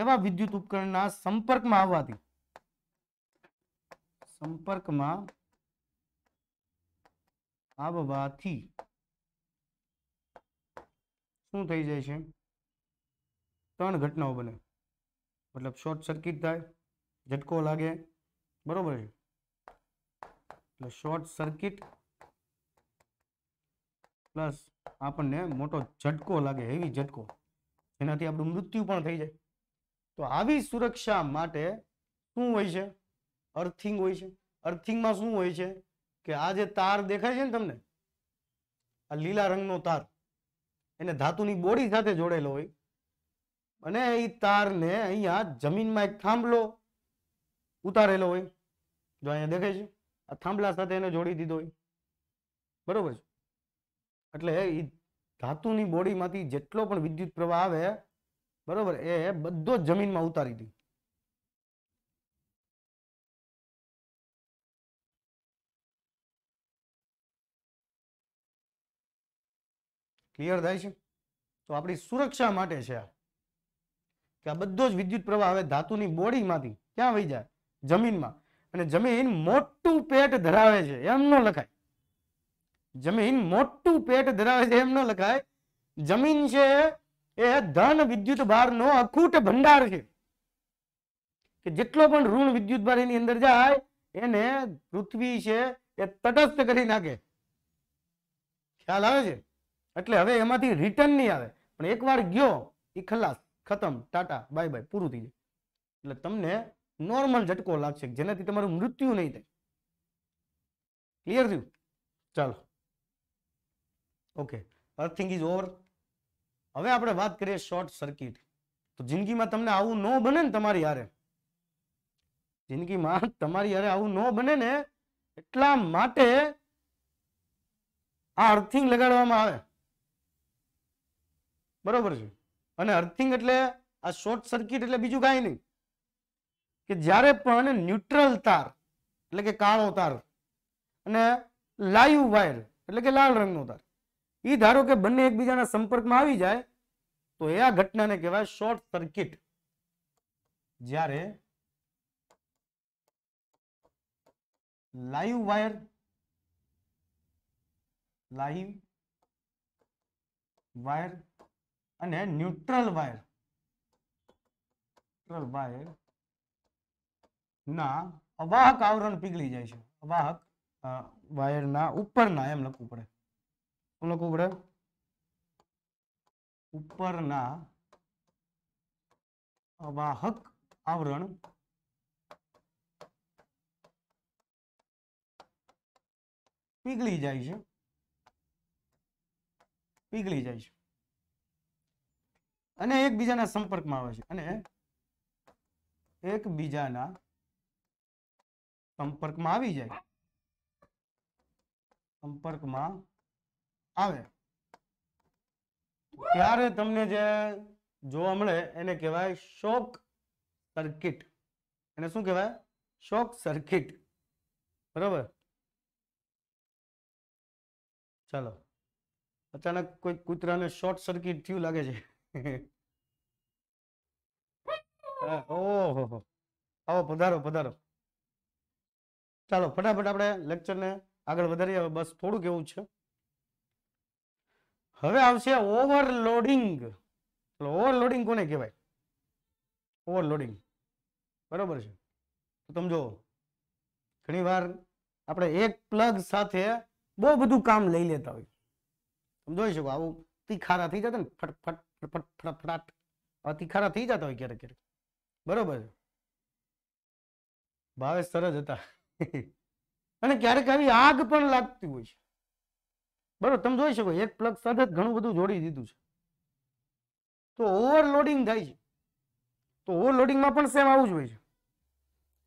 એવા વિદ્યુત ઉપકરણના સંપર્કમાં આવવાથી સંપર્કમાં આવવાથી શું થઈ જાય છે ત્રણ ઘટનાઓ બને મતલબ શોર્ટ સર્કિટ થાય ઝટકો લાગે બરોબર છે એટલે શોર્ટ સર્કિટ પ્લસ આપણને મોટો ઝટકો લાગે હેવી ઝટકો એનાથી આપણું મૃત્યુ પણ થઈ જાય તો આવી સુરક્ષા માટે શું હોય છે અર્થિંગ હોય છે અર્થિંગમાં શું હોય છે કે આ જે તાર દેખાય છે ને તમને આ લીલા રંગનો તાર એને ધાતુની બોડી સાથે જોડેલો હોય અને એ તારને અહીંયા જમીનમાં એક થાંભલો ઉતારેલો હોય જો અહીંયા દેખાય છે આ થાંભલા સાથે એને જોડી દીધો હોય બરોબર છે એટલે એ ધાતુની બોડીમાંથી જેટલો પણ વિદ્યુત પ્રવાહ આવે બરોબર એ બધો જ જમીનમાં ઉતારી દે ક્લિયર થાય છે તો આપણી સુરક્ષા માટે છે કે આ બધો જ વિદ્યુત પ્રવાહ આવે ધાતુની બોડીમાંથી ક્યાં વહી જાય જમીનમાં અને જમીન મોટું પેટ ધરાવે છે એમ ન લખાય જમીન મોટું પેટ ધરાવે છે એમ ન લખાય જમીન છે એ ધન વિદ્યુત ભાર નો અખૂટ ભંડાર છે કે જેટલો પણ ઋણ વિદ્યુત ભાર એની અંદર જાય એને પૃથ્વી છે એ તટસ્થ કરી નાખે ખ્યાલ આવે છે એટલે હવે એમાંથી રિટર્ન નહીં આવે પણ એકવાર ગયો એ ખલાસ ખતમ ટાટા બાય બાય પૂરું થઈ જાય એટલે તમને નોર્મલ ઝટકો લાગશે જેનાથી તમારું મૃત્યુ નહીં થાય ક્લિયર થયું ચાલો ઓકે અર્થિંગ ઇઝ ઓવર હવે આપણે વાત કરીએ શોર્ટ સર્કિટ તો જિંદગીમાં તમને આવું ન બને ને તમારી હારે જિંદગીમાં તમારી હારે આવું ન બને ને એટલા માટે આ અર્થિંગ લગાડવામાં આવે બરોબર છે અને અર્થિંગ એટલે આ શોર્ટ સર્કિટ એટલે બીજું કાંઈ નહીં કે જ્યારે પણ ન્યુટ્રલ તાર એટલે કે કાળો તાર અને લાઈવ વાયર એટલે કે લાલ રંગનો તાર એ ધારો કે બંને એકબીજાના સંપર્કમાં આવી જાય તો એ આ ઘટનાને કહેવાય શોર્ટ સર્કિટ જ્યારે લાઈવ વાયર લાઈવ વાયર અને ન્યુટ્રલ વાયર ન્યુટ્રલ વાયર ના અવાહક આવરણ પીગળી જાય છે અવાહક વાયરના ના એમ લખવું પડે હું લખું પડે ઉપરના વાહક આવરણ પીગળી જાય છે પીગળી જાય છે અને એકબીજાના સંપર્કમાં આવે છે અને એકબીજાના સંપર્કમાં આવી જાય સંપર્કમાં આવે ત્યારે તમને જે જોવા મળે એને કહેવાય શોક સર્કિટ એને શું કહેવાય શોક સર્કિટ બરાબર ચાલો અચાનક કોઈ કૂતરાને શોર્ટ સર્કિટ થયું લાગે છે ઓહો આવો પધારો પધારો ચાલો ફટાફટ આપણે લેક્ચરને આગળ વધારીએ બસ થોડુંક એવું છે હવે આવશે ઓવરલોડિંગ ઓવરલોડિંગ કોને કહેવાય ઓવરલોડિંગ બરોબર છે તો તમે જુઓ ઘણી વાર આપણે એક પ્લગ સાથે બહુ બધું કામ લઈ લેતા હોય તમે જોઈ શકો આવું તીખારા થઈ જતા ને ફટફટ ફટફટ ફટાફટ આ તીખારા થઈ જતા હોય ક્યારેક ક્યારેક બરોબર છે ભાવે સરસ હતા અને ક્યારેક આવી આગ પણ લાગતી હોય છે બરોબર તમે જોઈ શકો એક પ્લગ સતત ઘણું બધું જોડી દીધું છે તો ઓવરલોડિંગ થાય છે તો ઓવરલોડિંગમાં પણ સેમ આવું જ હોય છે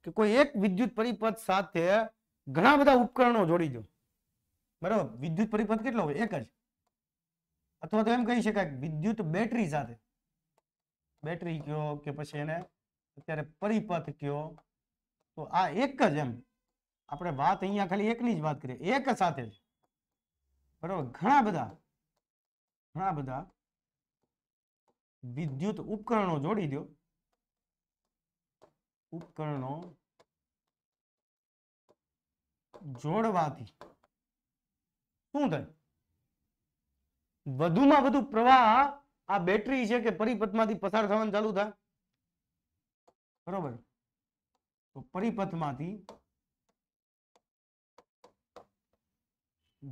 કે કોઈ એક વિદ્યુત પરિપથ સાથે ઘણા બધા ઉપકરણો જોડી દો બરાબર વિદ્યુત પરિપથ કેટલો હોય એક જ અથવા તો એમ કહી શકાય વિદ્યુત બેટરી સાથે બેટરી કયો કે પછી એને અત્યારે પરિપથ કયો તો આ એક જ એમ આપણે વાત અહીંયા ખાલી એકની જ વાત કરીએ એક સાથે જ બરાબર ઘણા બધા ઘણા બધા વિદ્યુત ઉપકરણો જોડી દો ઉપકરણો જોડવાથી શું થાય વધુમાં વધુ પ્રવાહ આ બેટરી છે કે પરિપથમાંથી પસાર થવાનું ચાલુ થાય બરોબર તો પરિપથમાંથી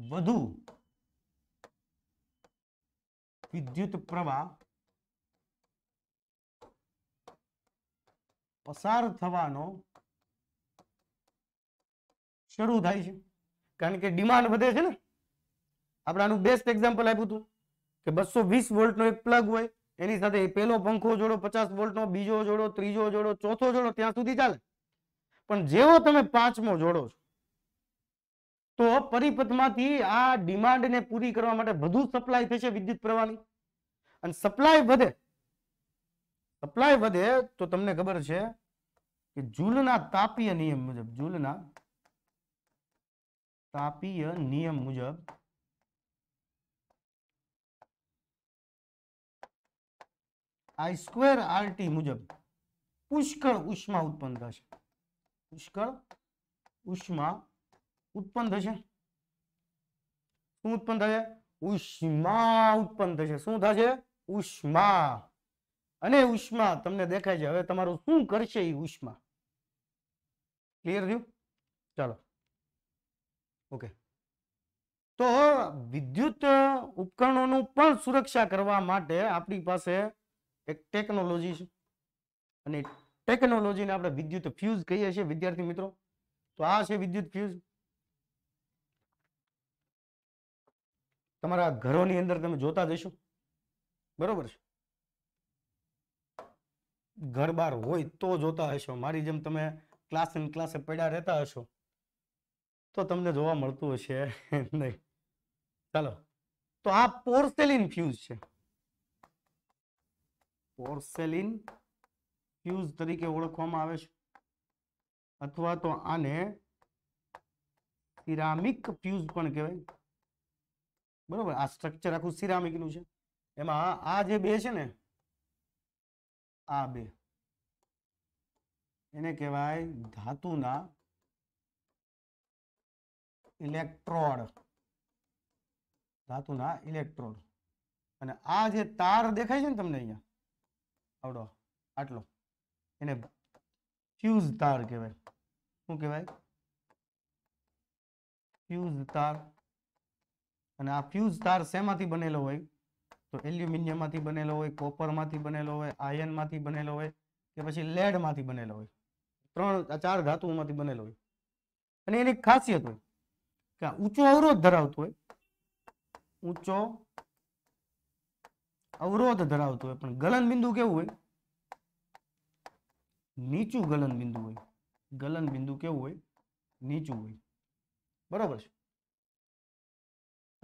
વધુ વિદ્યુત પ્રવાહ પસાર થવાનો શરૂ થાય છે કારણ કે ડિમાન્ડ વધે છે ને આપણે આનું બેસ્ટ એક્ઝામ્પલ આપ્યું હતું કે બસો વીસ વોલ્ટનો એક પ્લગ હોય એની સાથે પેલો પંખો જોડો પચાસ વોલ્ટનો બીજો જોડો ત્રીજો જોડો ચોથો જોડો ત્યાં સુધી ચાલે પણ જેવો તમે પાંચમો જોડો છો તો પરિપથમાંથી આ ડિમાન્ડને પૂરી કરવા માટે વધુ સપ્લાય થશે વિદ્યુત પ્રવાહની અને સપ્લાય વધે સપ્લાય વધે તો તમને ખબર છે કે જૂલના તાપીય નિયમ મુજબ જૂલના તાપીય નિયમ મુજબ આઈ સ્ક્વેર આરટી મુજબ પુષ્કળ ઉષ્મા ઉત્પન્ન થશે પુષ્કળ ઉષ્મા ઉત્પન્ન થશે શું ઉત્પન્ન થશે ઉષ્મા ઉત્પન્ન થશે શું થશે ઉષ્મા અને ઉષ્મા તમને દેખાય છે હવે તમારું શું કરશે એ ઉષ્મા ક્લિયર થયું ચાલો ઓકે તો વિદ્યુત ઉપકરણોનું પણ સુરક્ષા કરવા માટે આપણી પાસે એક ટેકનોલોજી છે અને ટેકનોલોજીને આપણે વિદ્યુત ફ્યુઝ કહીએ છીએ વિદ્યાર્થી મિત્રો તો આ છે વિદ્યુત ફ્યુઝ તમારા ઘરોની અંદર તમે જોતા જશો બરોબર છે ઘર બાર હોય તો જોતા હશો મારી જેમ તમે ક્લાસ ઇન ક્લાસે પડ્યા રહેતા હશો તો તમને જોવા મળતું હશે નહીં ચાલો તો આ પોર્સેલિન ફ્યુઝ છે પોર્સેલિન ફ્યુઝ તરીકે ઓળખવામાં આવે છે અથવા તો આને સિરામિક ફ્યુઝ પણ કહેવાય બરોબર આ સ્ટ્રક્ચર આખું સિરામિકનું છે એમાં આ જે બે છે ને આ બે એને કહેવાય ધાતુના ઇલેક્ટ્રોડ ધાતુના ઇલેક્ટ્રોડ અને આ જે તાર દેખાય છે ને તમને અહીંયા આવડો આટલો એને ફ્યુઝ તાર કહેવાય શું કહેવાય ફ્યુઝ તાર અને આ ફ્યુઝ તાર શેમાંથી બનેલો હોય તો એલ્યુમિનિયમમાંથી બનેલો હોય કોપરમાંથી બનેલો હોય આયનમાંથી બનેલો હોય કે પછી લેડમાંથી બનેલો હોય ત્રણ ચાર ધાતુઓમાંથી બનેલો હોય અને એની ખાસિયત હોય કે ઊંચો અવરોધ ધરાવતો હોય ઊંચો અવરોધ ધરાવતો હોય પણ ગલન બિંદુ કેવું હોય નીચું ગલન બિંદુ હોય ગલન બિંદુ કેવું હોય નીચું હોય બરોબર છે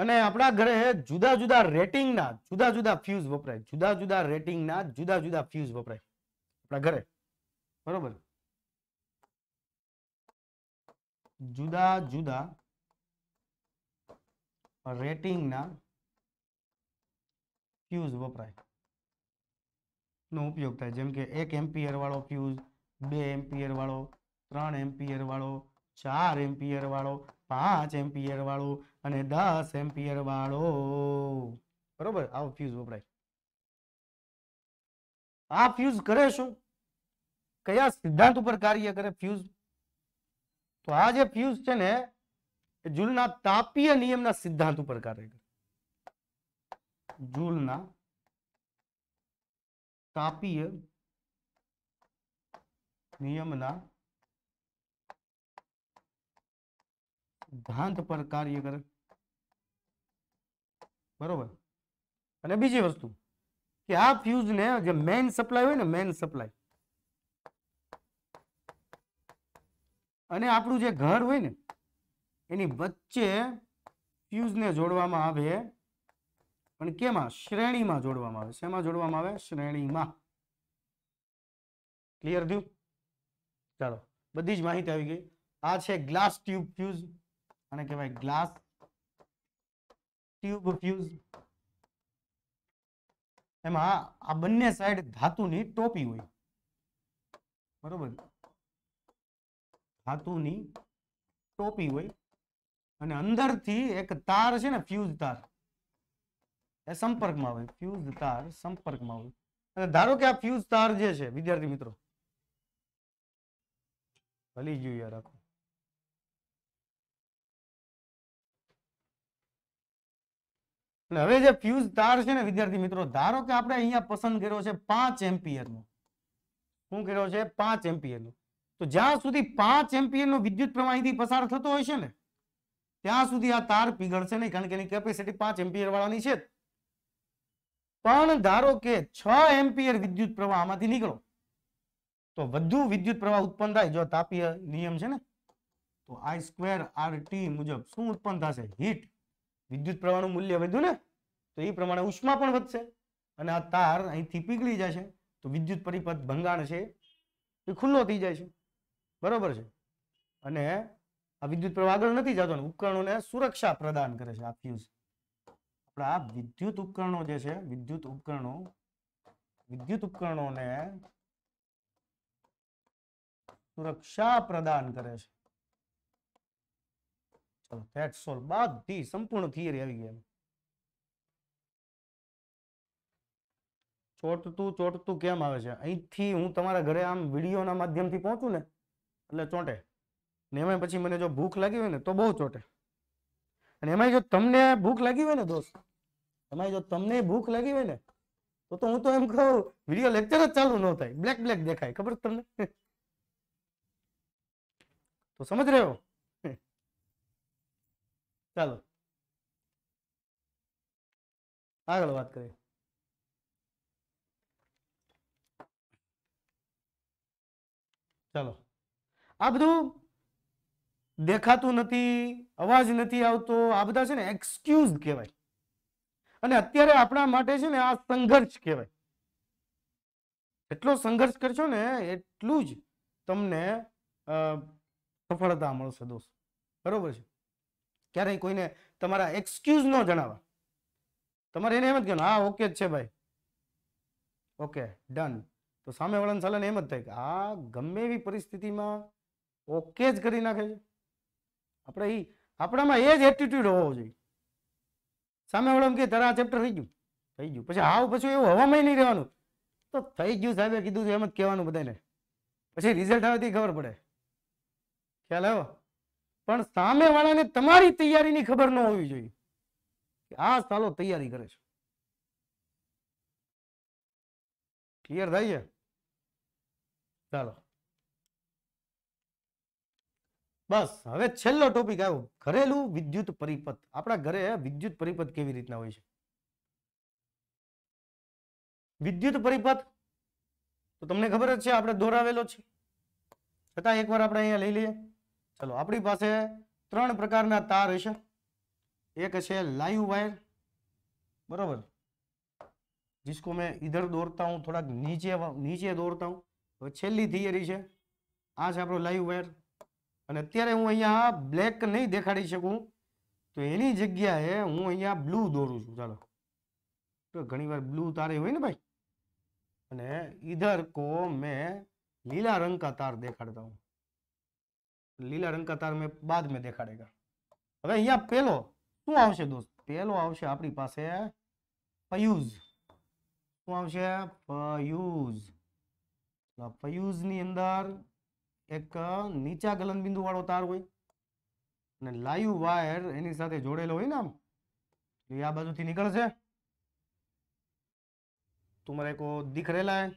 અને આપણા ઘરે જુદા જુદા રેટિંગના જુદા જુદા ફ્યુઝ વપરાય જુદા જુદા રેટિંગના જુદા જુદા ફ્યુઝ વપરાય આપણા ઘરે બરોબર જુદા જુદા રેટિંગના ફ્યુઝ વપરાય નો ઉપયોગ થાય જેમ કે એક એમ્પિયર વાળો ફ્યુઝ બે એમ્પિયર વાળો ત્રણ એમ્પિયર વાળો ચાર એમ્પિયર વાળો પાંચ એમ્પિયર વાળો અને દસ એમ્પિયર વાળો બરોબર આવો ફ્યુઝ વપરાય આ ફ્યુઝ કરે શું કયા સિદ્ધાંત ઉપર કાર્ય કરે ફ્યુઝ તો આ જે ફ્યુઝ છે ને જુલના તાપીય નિયમના સિદ્ધાંત ઉપર કાર્ય કરે જુલના તાપીય નિયમના સિદ્ધાંત પર કાર્ય કરે બરોબર અને બીજી વસ્તુ કે આ ફ્યુઝને જે મેઇન સપ્લાય હોય ને મેન સપ્લાય અને આપણું જે ઘર હોય ને એની વચ્ચે ફ્યુઝને જોડવામાં આવે પણ કેમાં શ્રેણીમાં જોડવામાં આવે શેમાં જોડવામાં આવે શ્રેણીમાં ક્લિયર થયું ચાલો બધી જ માહિતી આવી ગઈ આ છે ગ્લાસ ટ્યુબ ફ્યુઝ આને કહેવાય ગ્લાસ ટ્યુબ ફ્યુઝ એમાં આ બંને સાઈડ ધાતુની ટોપી હોય બરોબર ધાતુની ટોપી હોય અને અંદરથી એક તાર છે ને ફ્યુઝ તાર એ સંપર્કમાં હોય ફ્યુઝ તાર સંપર્કમાં હોય અને ધારો કે આ ફ્યુઝ તાર જે છે વિદ્યાર્થી મિત્રો ભલી ગયું યાર હવે જે ફ્યુઝ તાર છે ને વિદ્યાર્થી મિત્રો ધારો કે આપણે અહીંયા પસંદ કર્યો છે પાંચ એમ્પિયર નો શું કર્યો છે પાંચ એમ્પિયરનો તો જ્યાં સુધી પાંચ એમ્પિયર નો વિદ્યુત પ્રવાહીથી પસાર થતો હોય છે ને ત્યાં સુધી આ તાર પીગળશે નહીં કારણ કે એની કેપેસિટી પાંચ એમ્પિયર વાળાની છે પણ ધારો કે છ એમ્પિયર વિદ્યુત પ્રવાહ આમાંથી નીકળો તો વધુ વિદ્યુત પ્રવાહ ઉત્પન્ન થાય જો તાપીય નિયમ છે ને તો આઈ સ્ક્વેર આર ટી મુજબ શું ઉત્પન્ન થશે હીટ વિદ્યુત પ્રવાહનું મૂલ્ય વધ્યું ને તો એ પ્રમાણે ઉષ્મા પણ વધશે અને આ તાર અહીંથી પીગળી જશે તો વિદ્યુત પરિપથ ભંગાણ છે એ ખુલ્લો થઈ જાય છે બરોબર છે અને આ વિદ્યુત પ્રવાહ આગળ નથી જતો ઉપકરણોને સુરક્ષા પ્રદાન કરે છે આ ફ્યુઝ આપણા વિદ્યુત ઉપકરણો જે છે વિદ્યુત ઉપકરણો વિદ્યુત ઉપકરણોને સુરક્ષા પ્રદાન કરે છે ચલો ધેટ્સ ઓલ બધી સંપૂર્ણ થિયરી આવી ગઈ ચોટતું ચોટતું કેમ આવે છે અહીંથી હું તમારા ઘરે આમ વિડીયોના માધ્યમથી પહોંચું ને એટલે ચોંટે ને એમાં પછી મને જો ભૂખ લાગી હોય ને તો બહુ ચોંટે અને એમાંય જો તમને ભૂખ લાગી હોય ને દોસ્ત એમાંય જો તમને ભૂખ લાગી હોય ને તો તો હું તો એમ કહું વિડીયો લેક્ચર જ ચાલુ ન થાય બ્લેક બ્લેક દેખાય ખબર તમને તો સમજ રહ્યો ચાલો આગળ વાત કરીએ ચાલો આ બધું દેખાતું નથી અવાજ નથી આવતો આ બધા છે ને એક્સક્યુઝ કહેવાય અને અત્યારે આપણા માટે છે ને આ સંઘર્ષ કહેવાય એટલો સંઘર્ષ કરશો ને એટલું જ તમને સફળતા મળશે દોસ્ત બરોબર છે ક્યારેય કોઈને તમારા એક્સક્યુઝ ન જણાવવા તમારે એને એમ જ કહેવાનું હા ઓકે જ છે ભાઈ ઓકે ડન તો સામે સામેવાળાને સલાહને એમ જ થાય કે આ ગમે એવી પરિસ્થિતિમાં ઓકે જ કરી નાખે છે આપણે એ આપણામાં એ જ એટીટ્યુડ હોવો જોઈએ સામે સામેવાળામાં કે તારા આ ચેપ્ટર થઈ ગયું થઈ ગયું પછી આવ પછી એવું હવામાં નહીં રહેવાનું તો થઈ ગયું સાહેબે કીધું એમ જ કહેવાનું બધાને પછી રિઝલ્ટ આવે ખબર પડે ખ્યાલ આવ્યો પણ સામે વાળાને તમારી તૈયારીની ખબર ન હોવી જોઈએ આ સાલો તૈયારી કરે છે ક્લિયર થાય છે ચાલો બસ હવે છેલ્લો ટોપિક આવ્યો ઘરેલું વિદ્યુત પરિપથ આપણા ઘરે વિદ્યુત પરિપથ કેવી રીતના હોય છે વિદ્યુત પરિપથ તો તમને ખબર જ છે આપણે દોરાવેલો છે છતાં એકવાર આપણે અહીંયા લઈ લઈએ ચલો આપણી પાસે ત્રણ પ્રકારના તાર હશે એક છે લાઈવ વાયર બરોબર જીસકો મેં ઇધર દોરતા હું થોડાક નીચે નીચે દોરતા હું હવે છેલ્લી થિયરી છે આ છે આપણો લાઈવ વાયર અને અત્યારે હું અહીંયા બ્લેક નહીં દેખાડી શકું તો એની જગ્યાએ હું અહીંયા બ્લુ દોરું છું ચાલો તો ઘણીવાર બ્લુ તારે હોય ને ભાઈ અને ઇધર કો મેં લીલા રંગ કા તાર દેખાડતા હું लीला रंग का तार में बाद में देखा रहेगा हम अह पेलो शू आ दोस्त पेलो आपकी पास पयूज शू आ पयूज पयूज अंदर एक नीचा गलन बिंदु वालो तार हो लाइव वायर एनी जोड़ेल हो आ बाजू थी निकल से तुम्हारे को दिख रहेला है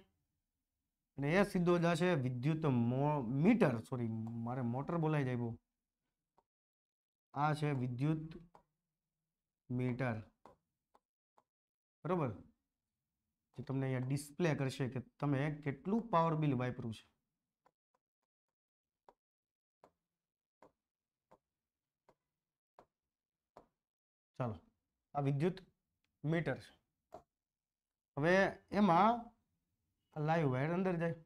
અને એ સીધો જશે વિદ્યુત મીટર સોરી મારે મોટર બોલાઈ જાય આ છે વિદ્યુત મીટર બરોબર જે તમને અહીંયા ડિસ્પ્લે કરશે કે તમે કેટલું પાવર બિલ વાપર્યું છે ચાલો આ વિદ્યુત મીટર છે હવે એમાં લાઈવ વાયર અંદર જાય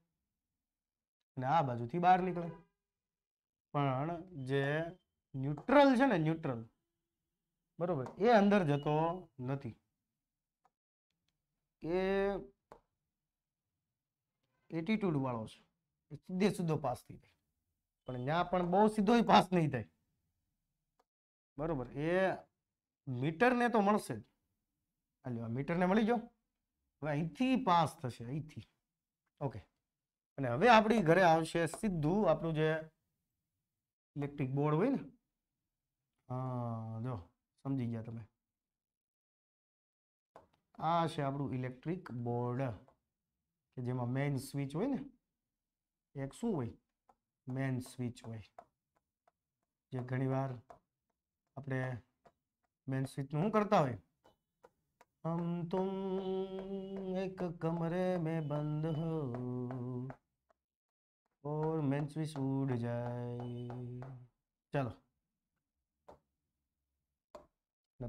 અને આ બાજુથી બહાર નીકળે પણ જે ન્યુટ્રલ છે ને ન્યુટ્રલ બરોબર એ અંદર જતો નથી એ એટીટ્યુડ વાળો છે એ સીધે સીધો પાસ થઈ જાય પણ ત્યાં પણ બહુ સીધો પાસ નહીં થાય બરોબર એ મીટરને તો મળશે જ આ મીટરને મળી જાઓ હવે અહીંથી પાસ થશે અહીંથી ઓકે અને હવે આપણી ઘરે આવશે સીધું આપણું જે ઇલેક્ટ્રિક બોર્ડ હોય ને હા જો સમજી ગયા તમે આ છે આપણું ઇલેક્ટ્રિક બોર્ડ કે જેમાં મેઇન સ્વિચ હોય ને એક શું હોય મેઇન સ્વિચ હોય જે ઘણીવાર આપણે મેઇન સ્વિચનું શું કરતા હોય हम तुम एक कमरे में बंद हो और मेंस भी उड़ जाए चलो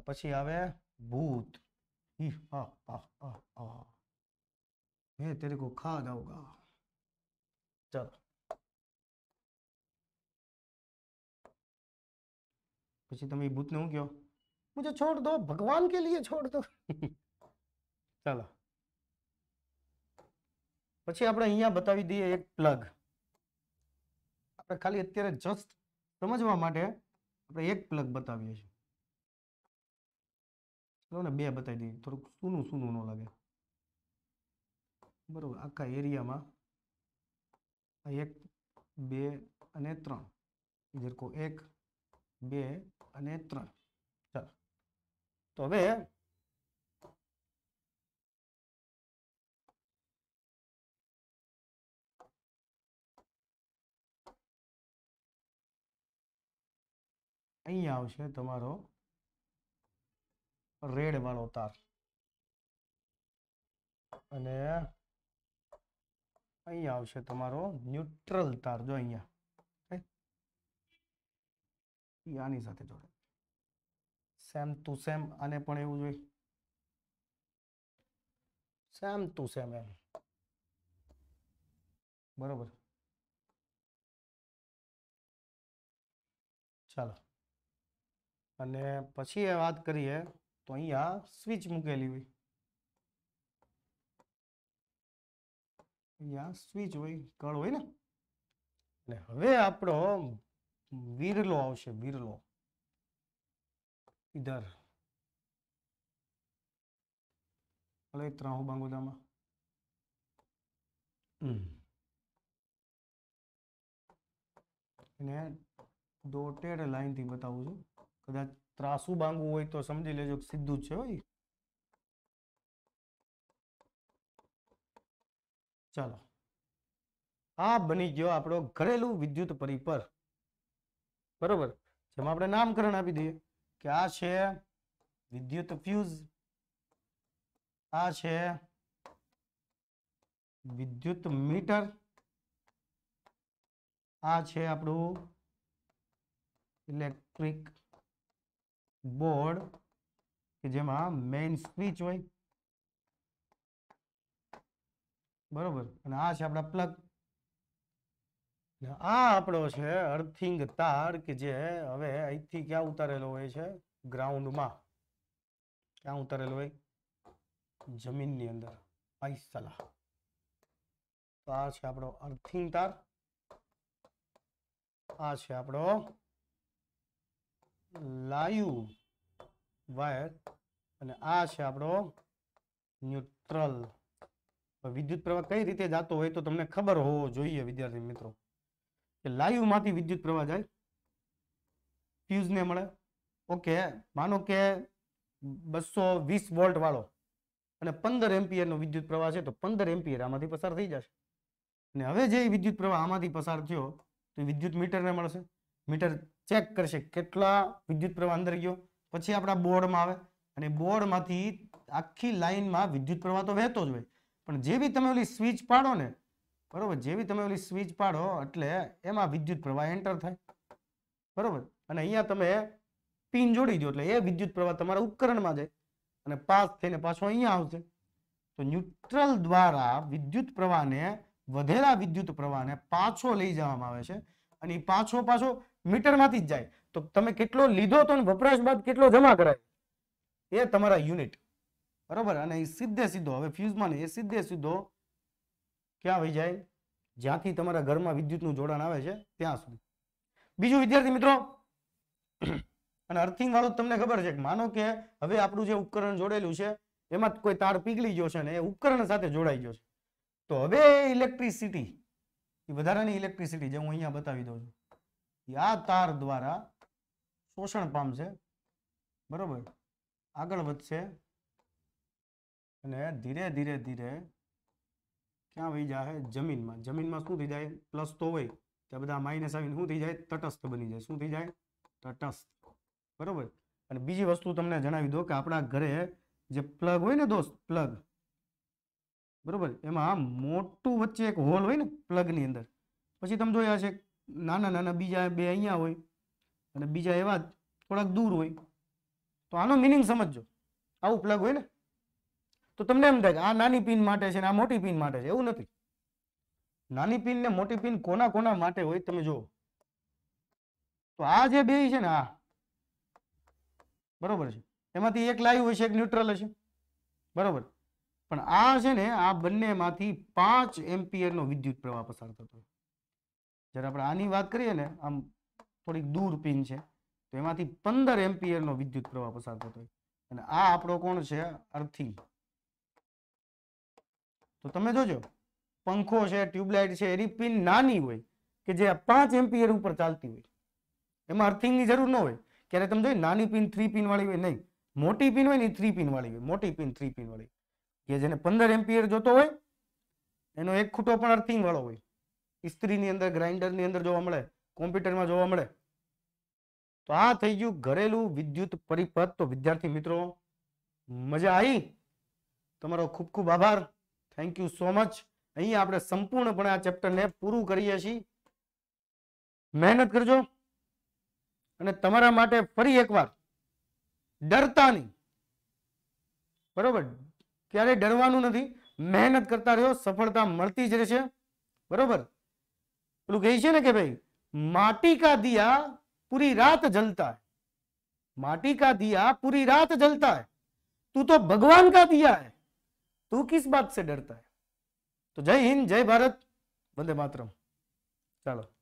पी आवे भूत ही आ आ आ आ ये तेरे को खा जाऊगा चलो पीछे तुम ये भूत ने क्यों मुझे छोड़ दो भगवान के लिए छोड़ दो ચાલો પછી આપણે અહીંયા બતાવી દઈએ એક પ્લગ આપણે ખાલી અત્યારે જસ્ટ સમજવા માટે આપણે એક પ્લગ બતાવીએ છીએ ચલો ને બે બતાવી દઈએ થોડુંક સૂનું સૂનું ન લાગે બરોબર આખા એરિયામાં એક બે અને ત્રણ ઇધર કો એક બે અને ત્રણ ચાલો તો હવે અહીંયા આવશે તમારો રેડ વાળો તાર અને અહીંયા આવશે તમારો ન્યુટ્રલ તાર જો અહીંયા આની સાથે જોડે સેમ ટુ સેમ આને પણ એવું જોઈએ સેમ ટુ સેમ એમ બરોબર ચાલો અને પછી એ વાત કરીએ તો અહીંયા સ્વિચ મૂકેલી હોય અહીંયા સ્વિચ હોય કળ હોય ને અને હવે આપણો વિરલો આવશે વિરલો ઈધર ભલે ત્રાહુ બાંગોદામાં એને ડોટેડ લાઈનથી બતાવું છું કદા ત્રાસું બાંગું હોય તો સમજી લેજો કે સીધું છે હોઈ ચાલો આ બની ગયો આપણો ઘરેલું વિદ્યુત પરિપથ બરોબર છેમાં આપણે નામકરણ આપી દીધું કે આ છે વિદ્યુત ફ્યુઝ આ છે વિદ્યુત મીટર આ છે આપણો ઇલેક્ટ્રિક બોર્ડ કે જેમાં મેઇન સ્વિચ હોય બરોબર અને આ છે આપણા પ્લગ આ આપણો છે અર્થિંગ તાર કે જે હવે અહીંથી ક્યાં ઉતારેલો હોય છે ગ્રાઉન્ડમાં ક્યાં ઉતારેલો હોય જમીનની અંદર પૈસલા તો આ છે આપણો અર્થિંગ તાર આ છે આપણો લાઈવ વાયર અને આ છે આપણો ન્યુટ્રલ વિદ્યુત પ્રવાહ કઈ રીતે જતો હોય તો તમને ખબર હોવો જોઈએ વિદ્યાર્થી મિત્રો કે લાઈવમાંથી વિદ્યુત પ્રવાહ જાય ફ્યુઝને મળે ઓકે માનો કે બસો વીસ વોલ્ટ વાળો અને પંદર એમ્પિયરનો વિદ્યુત પ્રવાહ છે તો પંદર એમ્પિયર આમાંથી પસાર થઈ જશે અને હવે જે વિદ્યુત પ્રવાહ આમાંથી પસાર થયો તો વિદ્યુત મીટરને મળશે મીટર ચેક કરશે કેટલા વિદ્યુત પ્રવાહ અંદર ગયો પછી આપણા બોર્ડમાં આવે અને બોર્ડમાંથી આખી લાઇનમાં વિદ્યુત પ્રવાહ તો વહેતો જ હોય પણ જેવી તમે ઓલી સ્વિચ પાડો ને બરોબર જેવી તમે ઓલી સ્વિચ પાડો એટલે એમાં વિદ્યુત પ્રવાહ એન્ટર થાય બરોબર અને અહીંયા તમે પિન જોડી દો એટલે એ વિદ્યુત પ્રવાહ તમારા ઉપકરણમાં જાય અને પાસ થઈને પાછો અહીંયા આવશે તો ન્યુટ્રલ દ્વારા વિદ્યુત પ્રવાહને વધેલા વિદ્યુત પ્રવાહને પાછો લઈ જવામાં આવે છે અને પાછો પાછો મીટરમાંથી જ જાય તો તમે કેટલો લીધો તો વપરાશ બાદ કેટલો જમા કરાય એ તમારા યુનિટ બરાબર અને એ સીધે સીધો હવે ફ્યુઝમાં ને એ સીધે સીધો ક્યાં વહી જાય જ્યાંથી તમારા ઘરમાં વિદ્યુતનું જોડાણ આવે છે ત્યાં સુધી બીજું વિદ્યાર્થી મિત્રો અને અર્થિંગ વાળું તમને ખબર છે કે માનો કે હવે આપણું જે ઉપકરણ જોડેલું છે એમાં કોઈ તાર પીગળી ગયો છે ને એ ઉપકરણ સાથે જોડાઈ ગયો છે તો હવે ઇલેક્ટ્રિસિટી એ વધારાની ઇલેક્ટ્રિસિટી જે હું અહીંયા બતાવી દઉં છું યા તાર દ્વારા શોષણ પામશે બરોબર આગળ વધશે અને ધીરે ધીરે ધીરે ક્યાં વહી જાય જમીનમાં જમીનમાં શું થઈ જાય પ્લસ તો હોય ત્યાં બધા માઇનસ આવીને શું થઈ જાય તટસ્થ બની જાય શું થઈ જાય તટસ્થ બરોબર અને બીજી વસ્તુ તમને જણાવી દો કે આપણા ઘરે જે પ્લગ હોય ને દોસ્ત પ્લગ બરોબર એમાં મોટું વચ્ચે એક હોલ હોય ને પ્લગની અંદર પછી તમે જોયા છે નાના નાના બીજા બે અહીંયા હોય અને બીજા એવા થોડાક દૂર હોય તો આનો મિનિંગ સમજજો આવું પ્લગ હોય ને તો તમને એમ થાય કે આ નાની પિન માટે છે ને આ મોટી પિન માટે છે એવું નથી નાની પિન ને મોટી પિન કોના કોના માટે હોય તમે જુઓ તો આ જે બે છે ને આ બરોબર છે એમાંથી એક લાઈવ હશે એક ન્યુટ્રલ હશે બરોબર પણ આ છે ને આ બંનેમાંથી પાંચ એમ્પિયરનો વિદ્યુત પ્રવાહ પસાર થતો હોય જ્યારે આપણે આની વાત કરીએ ને આમ થોડીક દૂર પિન છે તો એમાંથી પંદર એમ્પિયરનો વિદ્યુત પ્રવાહ પસાર થતો હોય અને આ આપણો કોણ છે અર્થિંગ તો તમે જોજો પંખો છે ટ્યુબલાઇટ છે એની પિન નાની હોય કે જે પાંચ એમ્પિયર ઉપર ચાલતી હોય એમાં અર્થિંગની જરૂર ન હોય ક્યારે તમે જોઈએ નાની પિન થ્રી પિન વાળી હોય નહીં મોટી પિન હોય ને થ્રી પિન વાળી હોય મોટી પિન થ્રી પિન વાળી કે જેને પંદર એમ્પિયર જોતો હોય એનો એક ખૂટો પણ અર્થિંગ વાળો હોય ઇસ્ત્રીની અંદર ગ્રાઇન્ડરની અંદર જોવા મળે કોમ્પ્યુટરમાં જોવા મળે તો આ થઈ ગયું ઘરેલું વિદ્યુત પરિપથ તો વિદ્યાર્થી મિત્રો મજા આવી તમારો ખૂબ ખૂબ આભાર થેન્ક યુ સો મચ અહીં આપણે સંપૂર્ણપણે આ ચેપ્ટરને પૂરું કરીએ છીએ મહેનત કરજો અને તમારા માટે ફરી એકવાર ડરતા નહીં બરોબર ક્યારેય ડરવાનું નથી મહેનત કરતા રહ્યો સફળતા મળતી જ રહેશે બરોબર પેલું કહે છે भाई हम्म। माटी का दिया पूरी रात जलता है माटी का दिया पूरी रात जलता है तू तो भगवान का दिया है तू किस बात से डरता है तो जय हिंद जय भारत वंदे मातरम चलो